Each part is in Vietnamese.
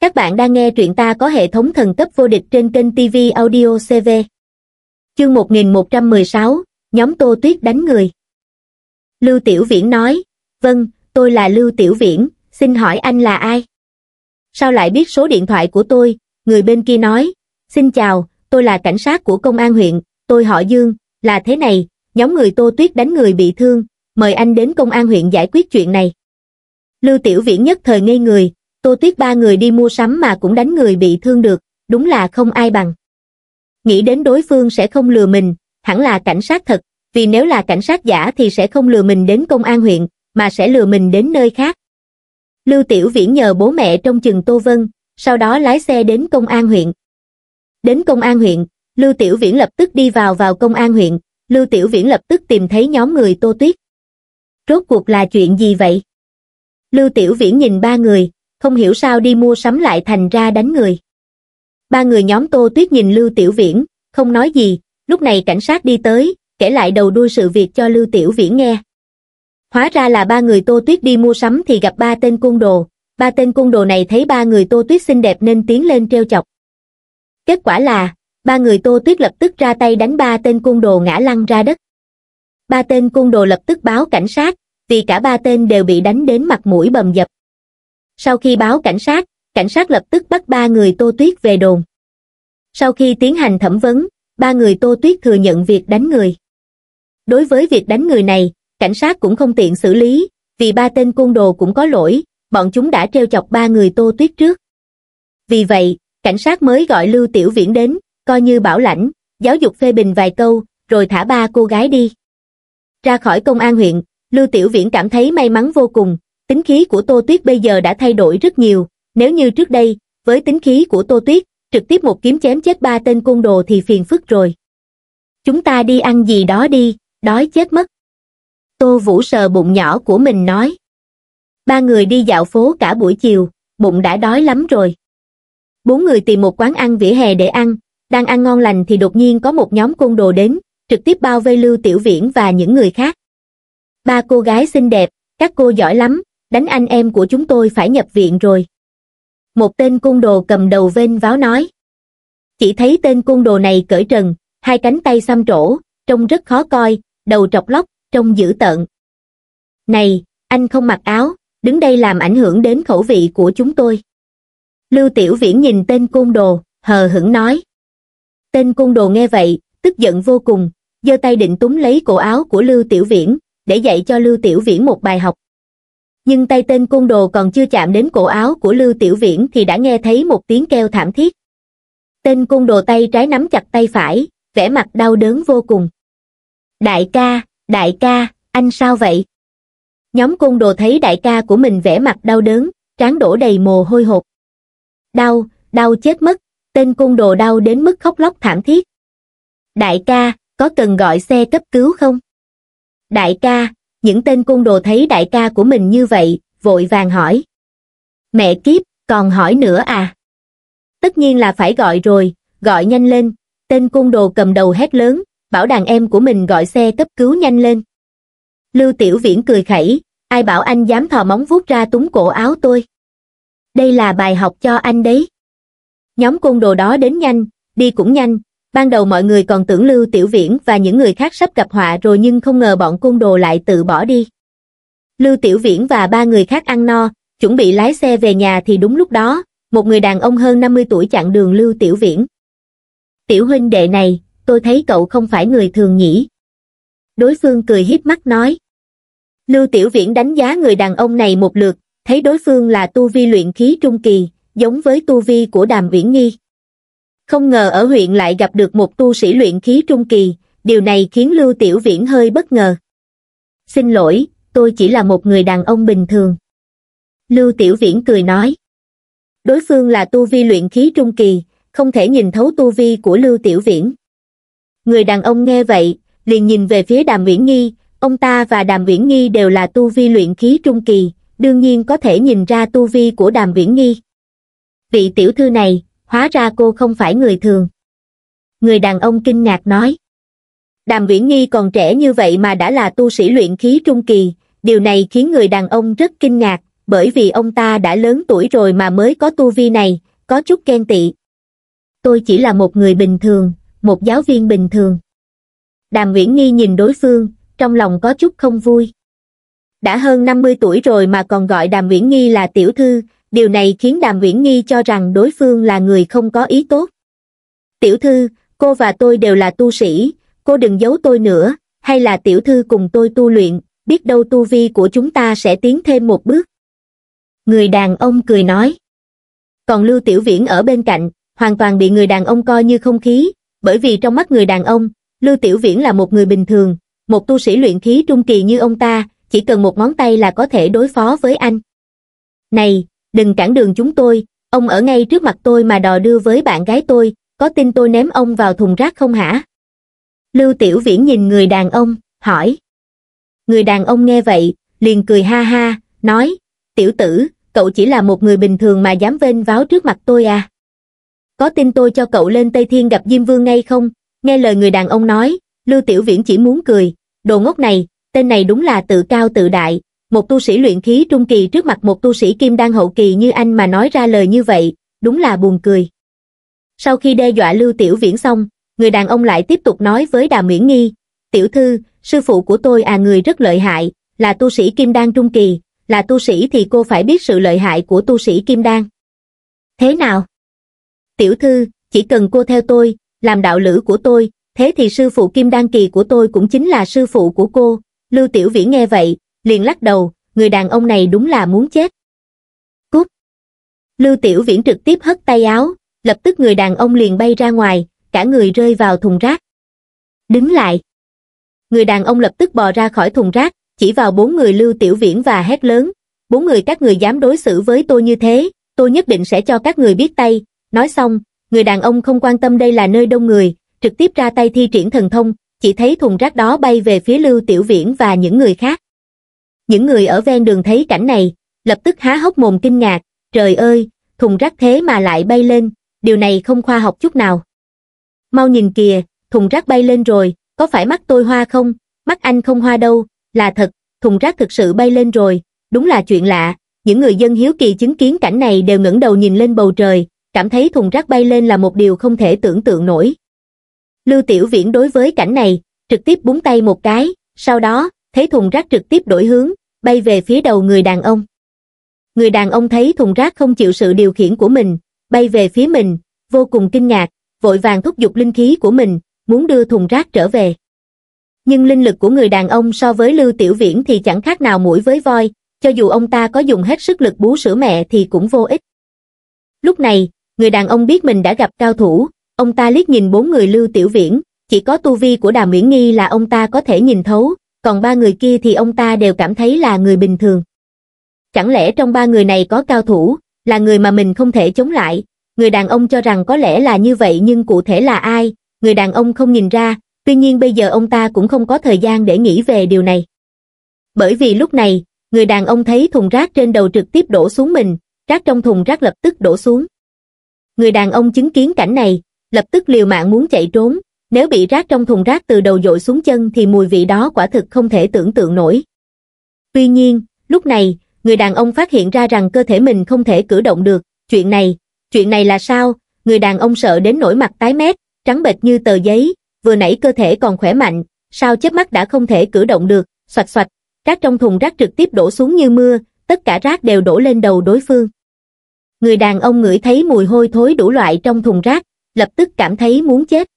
Các bạn đang nghe truyện ta có hệ thống thần cấp vô địch trên kênh TV Audio CV. Chương 1116, nhóm Tô Tuyết đánh người. Lưu Tiểu Viễn nói, vâng, tôi là Lưu Tiểu Viễn, xin hỏi anh là ai? Sao lại biết số điện thoại của tôi? Người bên kia nói, xin chào, tôi là cảnh sát của công an huyện, tôi họ Dương, là thế này, nhóm người Tô Tuyết đánh người bị thương, mời anh đến công an huyện giải quyết chuyện này. Lưu Tiểu Viễn nhất thời ngây người, tô tuyết ba người đi mua sắm mà cũng đánh người bị thương được, đúng là không ai bằng. Nghĩ đến đối phương sẽ không lừa mình, hẳn là cảnh sát thật, vì nếu là cảnh sát giả thì sẽ không lừa mình đến công an huyện, mà sẽ lừa mình đến nơi khác. Lưu Tiểu Viễn nhờ bố mẹ trong chừng Tô Vân, sau đó lái xe đến công an huyện. Đến công an huyện, Lưu Tiểu Viễn lập tức đi vào vào công an huyện, Lưu Tiểu Viễn lập tức tìm thấy nhóm người Tô Tuyết. Rốt cuộc là chuyện gì vậy? Lưu Tiểu Viễn nhìn ba người, không hiểu sao đi mua sắm lại thành ra đánh người. Ba người nhóm Tô Tuyết nhìn Lưu Tiểu Viễn, không nói gì, lúc này cảnh sát đi tới, kể lại đầu đuôi sự việc cho Lưu Tiểu Viễn nghe. Hóa ra là ba người Tô Tuyết đi mua sắm thì gặp ba tên côn đồ, ba tên côn đồ này thấy ba người Tô Tuyết xinh đẹp nên tiến lên treo chọc. Kết quả là, ba người Tô Tuyết lập tức ra tay đánh ba tên côn đồ ngã lăn ra đất. Ba tên côn đồ lập tức báo cảnh sát, vì cả ba tên đều bị đánh đến mặt mũi bầm dập sau khi báo cảnh sát cảnh sát lập tức bắt ba người tô tuyết về đồn sau khi tiến hành thẩm vấn ba người tô tuyết thừa nhận việc đánh người đối với việc đánh người này cảnh sát cũng không tiện xử lý vì ba tên côn đồ cũng có lỗi bọn chúng đã treo chọc ba người tô tuyết trước vì vậy cảnh sát mới gọi lưu tiểu viễn đến coi như bảo lãnh giáo dục phê bình vài câu rồi thả ba cô gái đi ra khỏi công an huyện lưu tiểu viễn cảm thấy may mắn vô cùng tính khí của Tô Tuyết bây giờ đã thay đổi rất nhiều, nếu như trước đây, với tính khí của Tô Tuyết, trực tiếp một kiếm chém chết ba tên côn đồ thì phiền phức rồi. Chúng ta đi ăn gì đó đi, đói chết mất. Tô Vũ sờ bụng nhỏ của mình nói. Ba người đi dạo phố cả buổi chiều, bụng đã đói lắm rồi. Bốn người tìm một quán ăn vỉa hè để ăn, đang ăn ngon lành thì đột nhiên có một nhóm côn đồ đến, trực tiếp bao vây Lưu Tiểu Viễn và những người khác. Ba cô gái xinh đẹp, các cô giỏi lắm, đánh anh em của chúng tôi phải nhập viện rồi. Một tên cung đồ cầm đầu vênh váo nói. Chỉ thấy tên cung đồ này cởi trần, hai cánh tay xăm trổ, trông rất khó coi, đầu trọc lóc, trông dữ tợn. Này, anh không mặc áo, đứng đây làm ảnh hưởng đến khẩu vị của chúng tôi. Lưu Tiểu Viễn nhìn tên cung đồ, hờ hững nói. Tên cung đồ nghe vậy, tức giận vô cùng, giơ tay định túm lấy cổ áo của Lưu Tiểu Viễn, để dạy cho Lưu Tiểu Viễn một bài học nhưng tay tên côn đồ còn chưa chạm đến cổ áo của Lưu Tiểu Viễn thì đã nghe thấy một tiếng kêu thảm thiết. Tên côn đồ tay trái nắm chặt tay phải, vẻ mặt đau đớn vô cùng. Đại ca, đại ca, anh sao vậy? Nhóm côn đồ thấy đại ca của mình vẻ mặt đau đớn, trán đổ đầy mồ hôi hột. Đau, đau chết mất, tên côn đồ đau đến mức khóc lóc thảm thiết. Đại ca, có cần gọi xe cấp cứu không? Đại ca, những tên côn đồ thấy đại ca của mình như vậy vội vàng hỏi mẹ kiếp còn hỏi nữa à tất nhiên là phải gọi rồi gọi nhanh lên tên côn đồ cầm đầu hét lớn bảo đàn em của mình gọi xe cấp cứu nhanh lên lưu tiểu viễn cười khẩy ai bảo anh dám thò móng vuốt ra túm cổ áo tôi đây là bài học cho anh đấy nhóm côn đồ đó đến nhanh đi cũng nhanh ban đầu mọi người còn tưởng Lưu Tiểu Viễn và những người khác sắp gặp họa rồi nhưng không ngờ bọn côn đồ lại tự bỏ đi. Lưu Tiểu Viễn và ba người khác ăn no, chuẩn bị lái xe về nhà thì đúng lúc đó, một người đàn ông hơn 50 tuổi chặn đường Lưu Tiểu Viễn. Tiểu huynh đệ này, tôi thấy cậu không phải người thường nhỉ. Đối phương cười hiếp mắt nói. Lưu Tiểu Viễn đánh giá người đàn ông này một lượt, thấy đối phương là tu vi luyện khí trung kỳ, giống với tu vi của Đàm Viễn Nghi. Không ngờ ở huyện lại gặp được một tu sĩ luyện khí trung kỳ, điều này khiến Lưu Tiểu Viễn hơi bất ngờ. Xin lỗi, tôi chỉ là một người đàn ông bình thường. Lưu Tiểu Viễn cười nói. Đối phương là tu vi luyện khí trung kỳ, không thể nhìn thấu tu vi của Lưu Tiểu Viễn. Người đàn ông nghe vậy, liền nhìn về phía Đàm Uyển Nghi, ông ta và Đàm Uyển Nghi đều là tu vi luyện khí trung kỳ, đương nhiên có thể nhìn ra tu vi của Đàm Uyển Nghi. Vị tiểu thư này, hóa ra cô không phải người thường. Người đàn ông kinh ngạc nói. Đàm Viễn Nghi còn trẻ như vậy mà đã là tu sĩ luyện khí trung kỳ, điều này khiến người đàn ông rất kinh ngạc, bởi vì ông ta đã lớn tuổi rồi mà mới có tu vi này, có chút khen tị. Tôi chỉ là một người bình thường, một giáo viên bình thường. Đàm Viễn Nghi nhìn đối phương, trong lòng có chút không vui. Đã hơn 50 tuổi rồi mà còn gọi Đàm Viễn Nghi là tiểu thư, điều này khiến đàm uyển nghi cho rằng đối phương là người không có ý tốt tiểu thư cô và tôi đều là tu sĩ cô đừng giấu tôi nữa hay là tiểu thư cùng tôi tu luyện biết đâu tu vi của chúng ta sẽ tiến thêm một bước người đàn ông cười nói còn lưu tiểu viễn ở bên cạnh hoàn toàn bị người đàn ông coi như không khí bởi vì trong mắt người đàn ông lưu tiểu viễn là một người bình thường một tu sĩ luyện khí trung kỳ như ông ta chỉ cần một ngón tay là có thể đối phó với anh này đừng cản đường chúng tôi ông ở ngay trước mặt tôi mà đò đưa với bạn gái tôi có tin tôi ném ông vào thùng rác không hả lưu tiểu viễn nhìn người đàn ông hỏi người đàn ông nghe vậy liền cười ha ha nói tiểu tử cậu chỉ là một người bình thường mà dám vênh váo trước mặt tôi à có tin tôi cho cậu lên tây thiên gặp diêm vương ngay không nghe lời người đàn ông nói lưu tiểu viễn chỉ muốn cười đồ ngốc này tên này đúng là tự cao tự đại một tu sĩ luyện khí trung kỳ trước mặt một tu sĩ kim đan hậu kỳ như anh mà nói ra lời như vậy, đúng là buồn cười. Sau khi đe dọa Lưu Tiểu Viễn xong, người đàn ông lại tiếp tục nói với Đàm miễn Nghi, Tiểu thư, sư phụ của tôi à người rất lợi hại, là tu sĩ kim đan trung kỳ, là tu sĩ thì cô phải biết sự lợi hại của tu sĩ kim đan. Thế nào? Tiểu thư, chỉ cần cô theo tôi, làm đạo lữ của tôi, thế thì sư phụ kim đan kỳ của tôi cũng chính là sư phụ của cô. Lưu Tiểu Viễn nghe vậy, liền lắc đầu, người đàn ông này đúng là muốn chết. Cút! Lưu Tiểu Viễn trực tiếp hất tay áo, lập tức người đàn ông liền bay ra ngoài, cả người rơi vào thùng rác. Đứng lại! Người đàn ông lập tức bò ra khỏi thùng rác, chỉ vào bốn người Lưu Tiểu Viễn và hét lớn. Bốn người các người dám đối xử với tôi như thế, tôi nhất định sẽ cho các người biết tay. Nói xong, người đàn ông không quan tâm đây là nơi đông người, trực tiếp ra tay thi triển thần thông, chỉ thấy thùng rác đó bay về phía Lưu Tiểu Viễn và những người khác những người ở ven đường thấy cảnh này, lập tức há hốc mồm kinh ngạc, trời ơi, thùng rác thế mà lại bay lên, điều này không khoa học chút nào. Mau nhìn kìa, thùng rác bay lên rồi, có phải mắt tôi hoa không, mắt anh không hoa đâu, là thật, thùng rác thực sự bay lên rồi, đúng là chuyện lạ, những người dân hiếu kỳ chứng kiến cảnh này đều ngẩng đầu nhìn lên bầu trời, cảm thấy thùng rác bay lên là một điều không thể tưởng tượng nổi. Lưu Tiểu Viễn đối với cảnh này, trực tiếp búng tay một cái, sau đó, thấy thùng rác trực tiếp đổi hướng, bay về phía đầu người đàn ông. Người đàn ông thấy thùng rác không chịu sự điều khiển của mình, bay về phía mình, vô cùng kinh ngạc, vội vàng thúc giục linh khí của mình, muốn đưa thùng rác trở về. Nhưng linh lực của người đàn ông so với Lưu Tiểu Viễn thì chẳng khác nào mũi với voi, cho dù ông ta có dùng hết sức lực bú sữa mẹ thì cũng vô ích. Lúc này, người đàn ông biết mình đã gặp cao thủ, ông ta liếc nhìn bốn người Lưu Tiểu Viễn, chỉ có tu vi của Đàm Uyển Nghi là ông ta có thể nhìn thấu, còn ba người kia thì ông ta đều cảm thấy là người bình thường. Chẳng lẽ trong ba người này có cao thủ, là người mà mình không thể chống lại, người đàn ông cho rằng có lẽ là như vậy nhưng cụ thể là ai, người đàn ông không nhìn ra, tuy nhiên bây giờ ông ta cũng không có thời gian để nghĩ về điều này. Bởi vì lúc này, người đàn ông thấy thùng rác trên đầu trực tiếp đổ xuống mình, rác trong thùng rác lập tức đổ xuống. Người đàn ông chứng kiến cảnh này, lập tức liều mạng muốn chạy trốn, nếu bị rác trong thùng rác từ đầu dội xuống chân thì mùi vị đó quả thực không thể tưởng tượng nổi. Tuy nhiên, lúc này, người đàn ông phát hiện ra rằng cơ thể mình không thể cử động được. Chuyện này, chuyện này là sao? Người đàn ông sợ đến nổi mặt tái mét, trắng bệch như tờ giấy, vừa nãy cơ thể còn khỏe mạnh, sao chớp mắt đã không thể cử động được, xoạch xoạch, rác trong thùng rác trực tiếp đổ xuống như mưa, tất cả rác đều đổ lên đầu đối phương. Người đàn ông ngửi thấy mùi hôi thối đủ loại trong thùng rác, lập tức cảm thấy muốn chết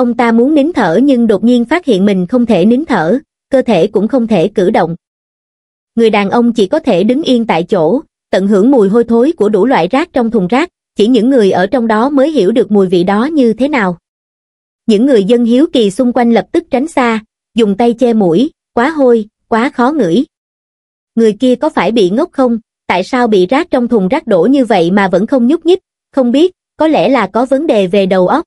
ông ta muốn nín thở nhưng đột nhiên phát hiện mình không thể nín thở, cơ thể cũng không thể cử động. Người đàn ông chỉ có thể đứng yên tại chỗ, tận hưởng mùi hôi thối của đủ loại rác trong thùng rác, chỉ những người ở trong đó mới hiểu được mùi vị đó như thế nào. Những người dân hiếu kỳ xung quanh lập tức tránh xa, dùng tay che mũi, quá hôi, quá khó ngửi. Người kia có phải bị ngốc không? Tại sao bị rác trong thùng rác đổ như vậy mà vẫn không nhúc nhích? Không biết, có lẽ là có vấn đề về đầu óc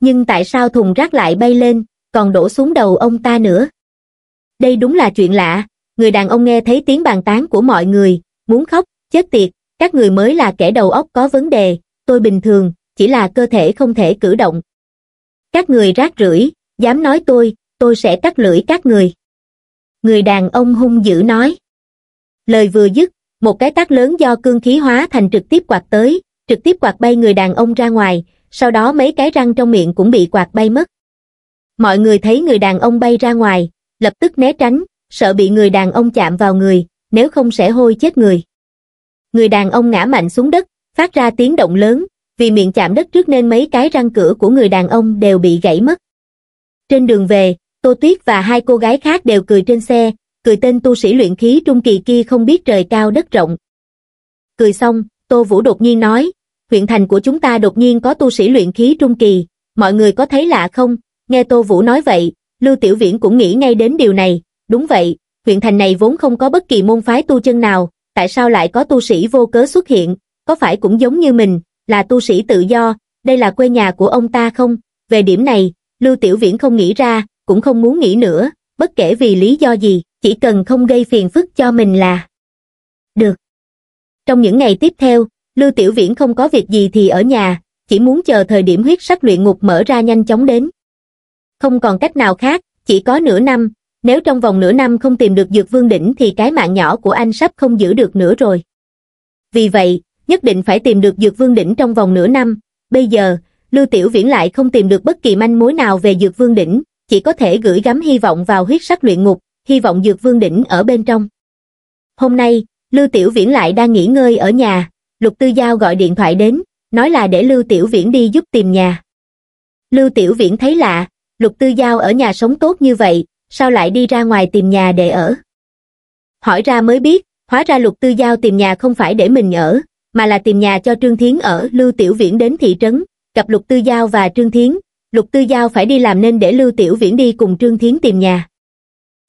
nhưng tại sao thùng rác lại bay lên, còn đổ xuống đầu ông ta nữa? Đây đúng là chuyện lạ, người đàn ông nghe thấy tiếng bàn tán của mọi người, muốn khóc, chết tiệt, các người mới là kẻ đầu óc có vấn đề, tôi bình thường, chỉ là cơ thể không thể cử động. Các người rác rưởi, dám nói tôi, tôi sẽ cắt lưỡi các người. Người đàn ông hung dữ nói. Lời vừa dứt, một cái tác lớn do cương khí hóa thành trực tiếp quạt tới, trực tiếp quạt bay người đàn ông ra ngoài, sau đó mấy cái răng trong miệng cũng bị quạt bay mất. Mọi người thấy người đàn ông bay ra ngoài, lập tức né tránh, sợ bị người đàn ông chạm vào người, nếu không sẽ hôi chết người. Người đàn ông ngã mạnh xuống đất, phát ra tiếng động lớn, vì miệng chạm đất trước nên mấy cái răng cửa của người đàn ông đều bị gãy mất. Trên đường về, Tô Tuyết và hai cô gái khác đều cười trên xe, cười tên tu sĩ luyện khí trung kỳ kia không biết trời cao đất rộng. Cười xong, Tô Vũ đột nhiên nói, huyện thành của chúng ta đột nhiên có tu sĩ luyện khí trung kỳ, mọi người có thấy lạ không? Nghe Tô Vũ nói vậy, Lưu Tiểu Viễn cũng nghĩ ngay đến điều này, đúng vậy, huyện thành này vốn không có bất kỳ môn phái tu chân nào, tại sao lại có tu sĩ vô cớ xuất hiện, có phải cũng giống như mình, là tu sĩ tự do, đây là quê nhà của ông ta không? Về điểm này, Lưu Tiểu Viễn không nghĩ ra, cũng không muốn nghĩ nữa, bất kể vì lý do gì, chỉ cần không gây phiền phức cho mình là được. Trong những ngày tiếp theo, Lưu Tiểu Viễn không có việc gì thì ở nhà, chỉ muốn chờ thời điểm huyết sắc luyện ngục mở ra nhanh chóng đến. Không còn cách nào khác, chỉ có nửa năm, nếu trong vòng nửa năm không tìm được dược vương đỉnh thì cái mạng nhỏ của anh sắp không giữ được nữa rồi. Vì vậy, nhất định phải tìm được dược vương đỉnh trong vòng nửa năm, bây giờ, Lưu Tiểu Viễn lại không tìm được bất kỳ manh mối nào về dược vương đỉnh, chỉ có thể gửi gắm hy vọng vào huyết sắc luyện ngục, hy vọng dược vương đỉnh ở bên trong. Hôm nay, Lưu Tiểu Viễn lại đang nghỉ ngơi ở nhà, Lục Tư Giao gọi điện thoại đến, nói là để Lưu Tiểu Viễn đi giúp tìm nhà. Lưu Tiểu Viễn thấy lạ, Lục Tư Giao ở nhà sống tốt như vậy, sao lại đi ra ngoài tìm nhà để ở? Hỏi ra mới biết, hóa ra Lục Tư Giao tìm nhà không phải để mình ở, mà là tìm nhà cho Trương Thiến ở Lưu Tiểu Viễn đến thị trấn, gặp Lục Tư Giao và Trương Thiến, Lục Tư Giao phải đi làm nên để Lưu Tiểu Viễn đi cùng Trương Thiến tìm nhà.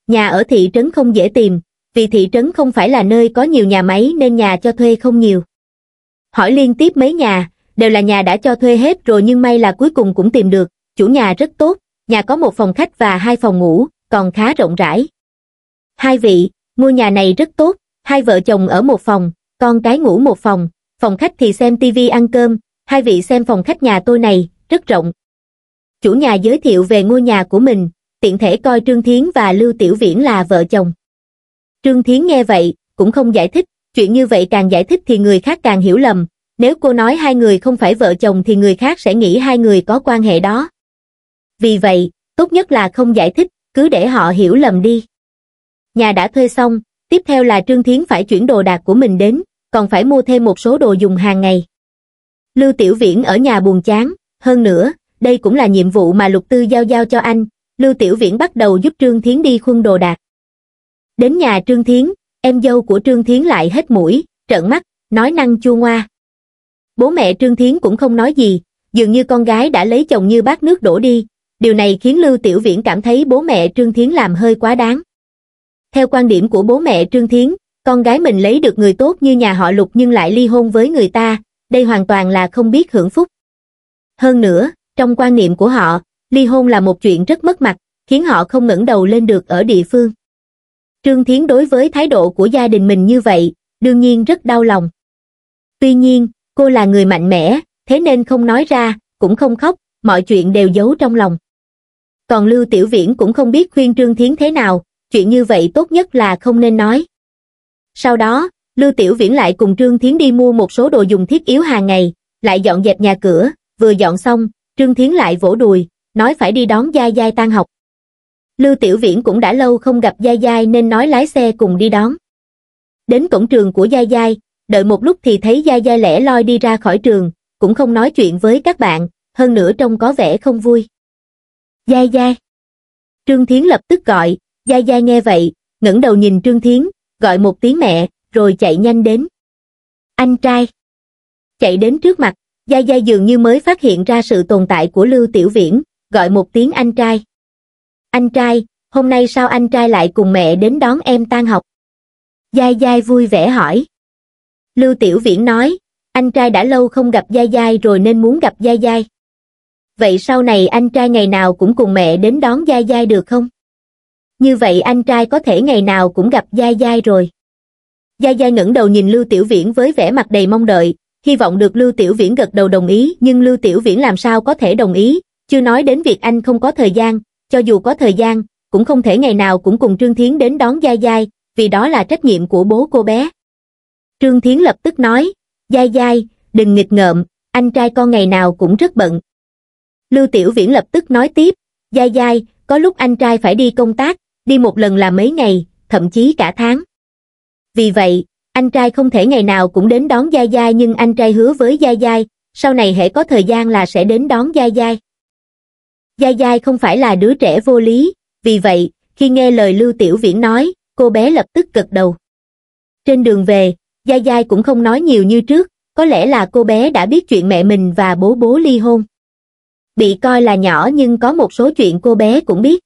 Nhà ở thị trấn không dễ tìm, vì thị trấn không phải là nơi có nhiều nhà máy nên nhà cho thuê không nhiều hỏi liên tiếp mấy nhà, đều là nhà đã cho thuê hết rồi nhưng may là cuối cùng cũng tìm được, chủ nhà rất tốt, nhà có một phòng khách và hai phòng ngủ, còn khá rộng rãi. Hai vị, ngôi nhà này rất tốt, hai vợ chồng ở một phòng, con cái ngủ một phòng, phòng khách thì xem tivi ăn cơm, hai vị xem phòng khách nhà tôi này, rất rộng. Chủ nhà giới thiệu về ngôi nhà của mình, tiện thể coi Trương Thiến và Lưu Tiểu Viễn là vợ chồng. Trương Thiến nghe vậy, cũng không giải thích, chuyện như vậy càng giải thích thì người khác càng hiểu lầm, nếu cô nói hai người không phải vợ chồng thì người khác sẽ nghĩ hai người có quan hệ đó. Vì vậy, tốt nhất là không giải thích, cứ để họ hiểu lầm đi. Nhà đã thuê xong, tiếp theo là Trương Thiến phải chuyển đồ đạc của mình đến, còn phải mua thêm một số đồ dùng hàng ngày. Lưu Tiểu Viễn ở nhà buồn chán, hơn nữa, đây cũng là nhiệm vụ mà Lục Tư giao giao cho anh, Lưu Tiểu Viễn bắt đầu giúp Trương Thiến đi khuôn đồ đạc. Đến nhà Trương Thiến, em dâu của Trương Thiến lại hết mũi, trợn mắt, nói năng chua ngoa. Bố mẹ Trương Thiến cũng không nói gì, dường như con gái đã lấy chồng như bát nước đổ đi, điều này khiến Lưu Tiểu Viễn cảm thấy bố mẹ Trương Thiến làm hơi quá đáng. Theo quan điểm của bố mẹ Trương Thiến, con gái mình lấy được người tốt như nhà họ Lục nhưng lại ly hôn với người ta, đây hoàn toàn là không biết hưởng phúc. Hơn nữa, trong quan niệm của họ, ly hôn là một chuyện rất mất mặt, khiến họ không ngẩng đầu lên được ở địa phương. Trương Thiến đối với thái độ của gia đình mình như vậy, đương nhiên rất đau lòng. Tuy nhiên, cô là người mạnh mẽ, thế nên không nói ra, cũng không khóc, mọi chuyện đều giấu trong lòng. Còn Lưu Tiểu Viễn cũng không biết khuyên Trương Thiến thế nào, chuyện như vậy tốt nhất là không nên nói. Sau đó, Lưu Tiểu Viễn lại cùng Trương Thiến đi mua một số đồ dùng thiết yếu hàng ngày, lại dọn dẹp nhà cửa, vừa dọn xong, Trương Thiến lại vỗ đùi, nói phải đi đón Gia Gia tan học lưu tiểu viễn cũng đã lâu không gặp giai giai nên nói lái xe cùng đi đón đến cổng trường của giai giai đợi một lúc thì thấy giai giai lẻ loi đi ra khỏi trường cũng không nói chuyện với các bạn hơn nữa trông có vẻ không vui giai giai trương thiến lập tức gọi giai giai nghe vậy ngẩng đầu nhìn trương thiến gọi một tiếng mẹ rồi chạy nhanh đến anh trai chạy đến trước mặt Gia Gia dường như mới phát hiện ra sự tồn tại của Lưu Tiểu Viễn, gọi một tiếng anh trai, anh trai, hôm nay sao anh trai lại cùng mẹ đến đón em tan học? Giai Giai vui vẻ hỏi. Lưu Tiểu Viễn nói, anh trai đã lâu không gặp Giai Giai rồi nên muốn gặp Giai Giai. Vậy sau này anh trai ngày nào cũng cùng mẹ đến đón Giai Giai được không? Như vậy anh trai có thể ngày nào cũng gặp Giai Giai rồi. Giai Giai ngẩng đầu nhìn Lưu Tiểu Viễn với vẻ mặt đầy mong đợi, hy vọng được Lưu Tiểu Viễn gật đầu đồng ý nhưng Lưu Tiểu Viễn làm sao có thể đồng ý, chưa nói đến việc anh không có thời gian, cho dù có thời gian, cũng không thể ngày nào cũng cùng Trương Thiến đến đón Gia Giai, vì đó là trách nhiệm của bố cô bé. Trương Thiến lập tức nói, Giai Giai, đừng nghịch ngợm, anh trai con ngày nào cũng rất bận. Lưu Tiểu Viễn lập tức nói tiếp, Giai Giai, có lúc anh trai phải đi công tác, đi một lần là mấy ngày, thậm chí cả tháng. Vì vậy, anh trai không thể ngày nào cũng đến đón Gia Gia nhưng anh trai hứa với Gia Gia, sau này hễ có thời gian là sẽ đến đón Gia Gia. Gia Gia không phải là đứa trẻ vô lý, vì vậy, khi nghe lời Lưu Tiểu Viễn nói, cô bé lập tức gật đầu. Trên đường về, Gia Gia cũng không nói nhiều như trước, có lẽ là cô bé đã biết chuyện mẹ mình và bố bố ly hôn. Bị coi là nhỏ nhưng có một số chuyện cô bé cũng biết.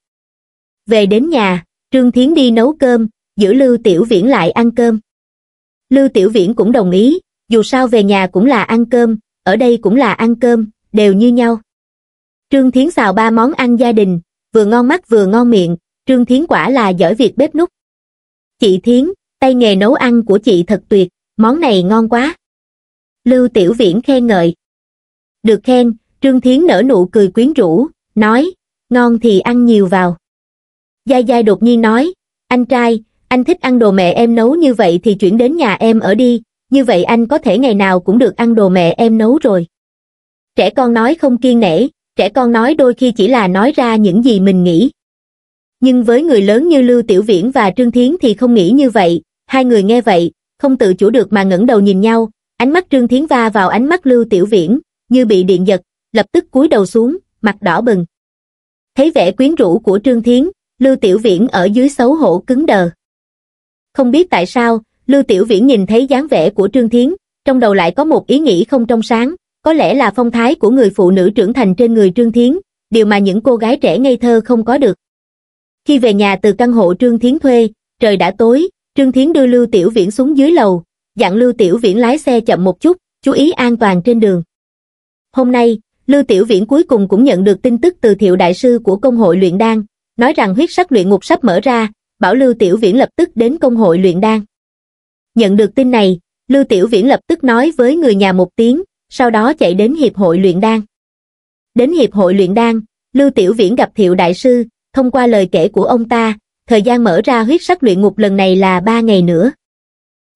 Về đến nhà, Trương Thiến đi nấu cơm, giữ Lưu Tiểu Viễn lại ăn cơm. Lưu Tiểu Viễn cũng đồng ý, dù sao về nhà cũng là ăn cơm, ở đây cũng là ăn cơm, đều như nhau. Trương Thiến xào ba món ăn gia đình, vừa ngon mắt vừa ngon miệng, Trương Thiến quả là giỏi việc bếp nút. Chị Thiến, tay nghề nấu ăn của chị thật tuyệt, món này ngon quá. Lưu Tiểu Viễn khen ngợi. Được khen, Trương Thiến nở nụ cười quyến rũ, nói, ngon thì ăn nhiều vào. Giai Giai đột nhiên nói, anh trai, anh thích ăn đồ mẹ em nấu như vậy thì chuyển đến nhà em ở đi, như vậy anh có thể ngày nào cũng được ăn đồ mẹ em nấu rồi. Trẻ con nói không kiên nể, trẻ con nói đôi khi chỉ là nói ra những gì mình nghĩ nhưng với người lớn như lưu tiểu viễn và trương thiến thì không nghĩ như vậy hai người nghe vậy không tự chủ được mà ngẩng đầu nhìn nhau ánh mắt trương thiến va vào ánh mắt lưu tiểu viễn như bị điện giật lập tức cúi đầu xuống mặt đỏ bừng thấy vẻ quyến rũ của trương thiến lưu tiểu viễn ở dưới xấu hổ cứng đờ không biết tại sao lưu tiểu viễn nhìn thấy dáng vẻ của trương thiến trong đầu lại có một ý nghĩ không trong sáng có lẽ là phong thái của người phụ nữ trưởng thành trên người Trương Thiến, điều mà những cô gái trẻ ngây thơ không có được. Khi về nhà từ căn hộ Trương Thiến thuê, trời đã tối, Trương Thiến đưa Lưu Tiểu Viễn xuống dưới lầu, dặn Lưu Tiểu Viễn lái xe chậm một chút, chú ý an toàn trên đường. Hôm nay, Lưu Tiểu Viễn cuối cùng cũng nhận được tin tức từ thiệu đại sư của công hội luyện đan, nói rằng huyết sắc luyện ngục sắp mở ra, bảo Lưu Tiểu Viễn lập tức đến công hội luyện đan. Nhận được tin này, Lưu Tiểu Viễn lập tức nói với người nhà một tiếng, sau đó chạy đến Hiệp hội luyện đan. Đến Hiệp hội luyện đan, Lưu Tiểu Viễn gặp Thiệu Đại Sư, thông qua lời kể của ông ta, thời gian mở ra huyết sắc luyện ngục lần này là ba ngày nữa.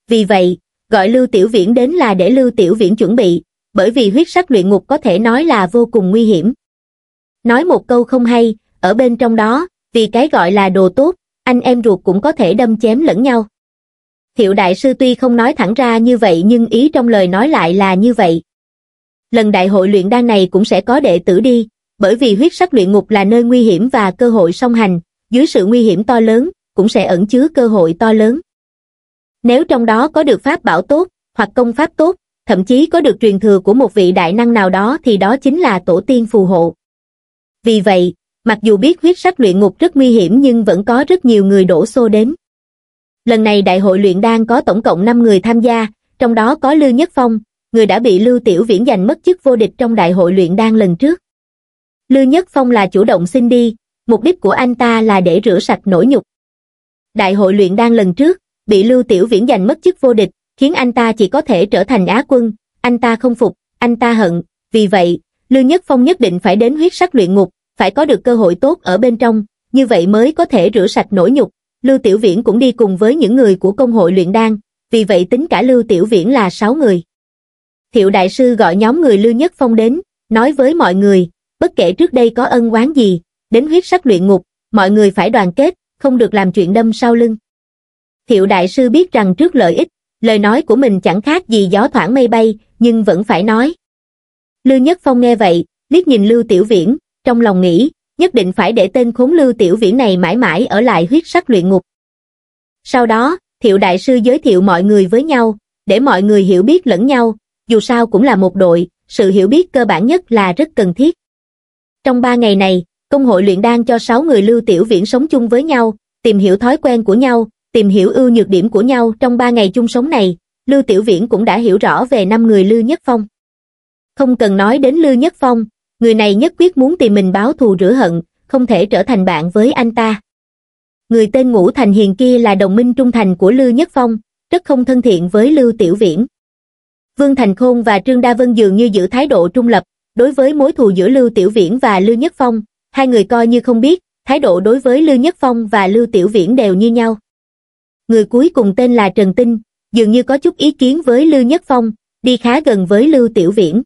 Vì vậy, gọi Lưu Tiểu Viễn đến là để Lưu Tiểu Viễn chuẩn bị, bởi vì huyết sắc luyện ngục có thể nói là vô cùng nguy hiểm. Nói một câu không hay, ở bên trong đó, vì cái gọi là đồ tốt, anh em ruột cũng có thể đâm chém lẫn nhau. Thiệu Đại Sư tuy không nói thẳng ra như vậy nhưng ý trong lời nói lại là như vậy lần đại hội luyện đan này cũng sẽ có đệ tử đi, bởi vì huyết sắc luyện ngục là nơi nguy hiểm và cơ hội song hành, dưới sự nguy hiểm to lớn, cũng sẽ ẩn chứa cơ hội to lớn. Nếu trong đó có được pháp bảo tốt, hoặc công pháp tốt, thậm chí có được truyền thừa của một vị đại năng nào đó thì đó chính là tổ tiên phù hộ. Vì vậy, mặc dù biết huyết sắc luyện ngục rất nguy hiểm nhưng vẫn có rất nhiều người đổ xô đến. Lần này đại hội luyện đan có tổng cộng 5 người tham gia, trong đó có Lưu Nhất Phong, người đã bị lưu tiểu viễn giành mất chức vô địch trong đại hội luyện đan lần trước lưu nhất phong là chủ động xin đi mục đích của anh ta là để rửa sạch nỗi nhục đại hội luyện đan lần trước bị lưu tiểu viễn giành mất chức vô địch khiến anh ta chỉ có thể trở thành á quân anh ta không phục anh ta hận vì vậy lưu nhất phong nhất định phải đến huyết sắc luyện ngục phải có được cơ hội tốt ở bên trong như vậy mới có thể rửa sạch nỗi nhục lưu tiểu viễn cũng đi cùng với những người của công hội luyện đan vì vậy tính cả lưu tiểu viễn là sáu người Thiệu Đại Sư gọi nhóm người Lưu Nhất Phong đến, nói với mọi người, bất kể trước đây có ân oán gì, đến huyết sắc luyện ngục, mọi người phải đoàn kết, không được làm chuyện đâm sau lưng. Thiệu Đại Sư biết rằng trước lợi ích, lời nói của mình chẳng khác gì gió thoảng mây bay, nhưng vẫn phải nói. Lưu Nhất Phong nghe vậy, liếc nhìn Lưu Tiểu Viễn, trong lòng nghĩ, nhất định phải để tên khốn Lưu Tiểu Viễn này mãi mãi ở lại huyết sắc luyện ngục. Sau đó, Thiệu Đại Sư giới thiệu mọi người với nhau, để mọi người hiểu biết lẫn nhau, dù sao cũng là một đội, sự hiểu biết cơ bản nhất là rất cần thiết. Trong ba ngày này, công hội luyện đan cho sáu người lưu tiểu viễn sống chung với nhau, tìm hiểu thói quen của nhau, tìm hiểu ưu nhược điểm của nhau trong ba ngày chung sống này, Lưu Tiểu Viễn cũng đã hiểu rõ về năm người Lưu Nhất Phong. Không cần nói đến Lưu Nhất Phong, người này nhất quyết muốn tìm mình báo thù rửa hận, không thể trở thành bạn với anh ta. Người tên Ngũ Thành Hiền kia là đồng minh trung thành của Lưu Nhất Phong, rất không thân thiện với Lưu Tiểu Viễn. Vương Thành Khôn và Trương Đa Vân dường như giữ thái độ trung lập, đối với mối thù giữa Lưu Tiểu Viễn và Lưu Nhất Phong, hai người coi như không biết, thái độ đối với Lưu Nhất Phong và Lưu Tiểu Viễn đều như nhau. Người cuối cùng tên là Trần Tinh, dường như có chút ý kiến với Lưu Nhất Phong, đi khá gần với Lưu Tiểu Viễn.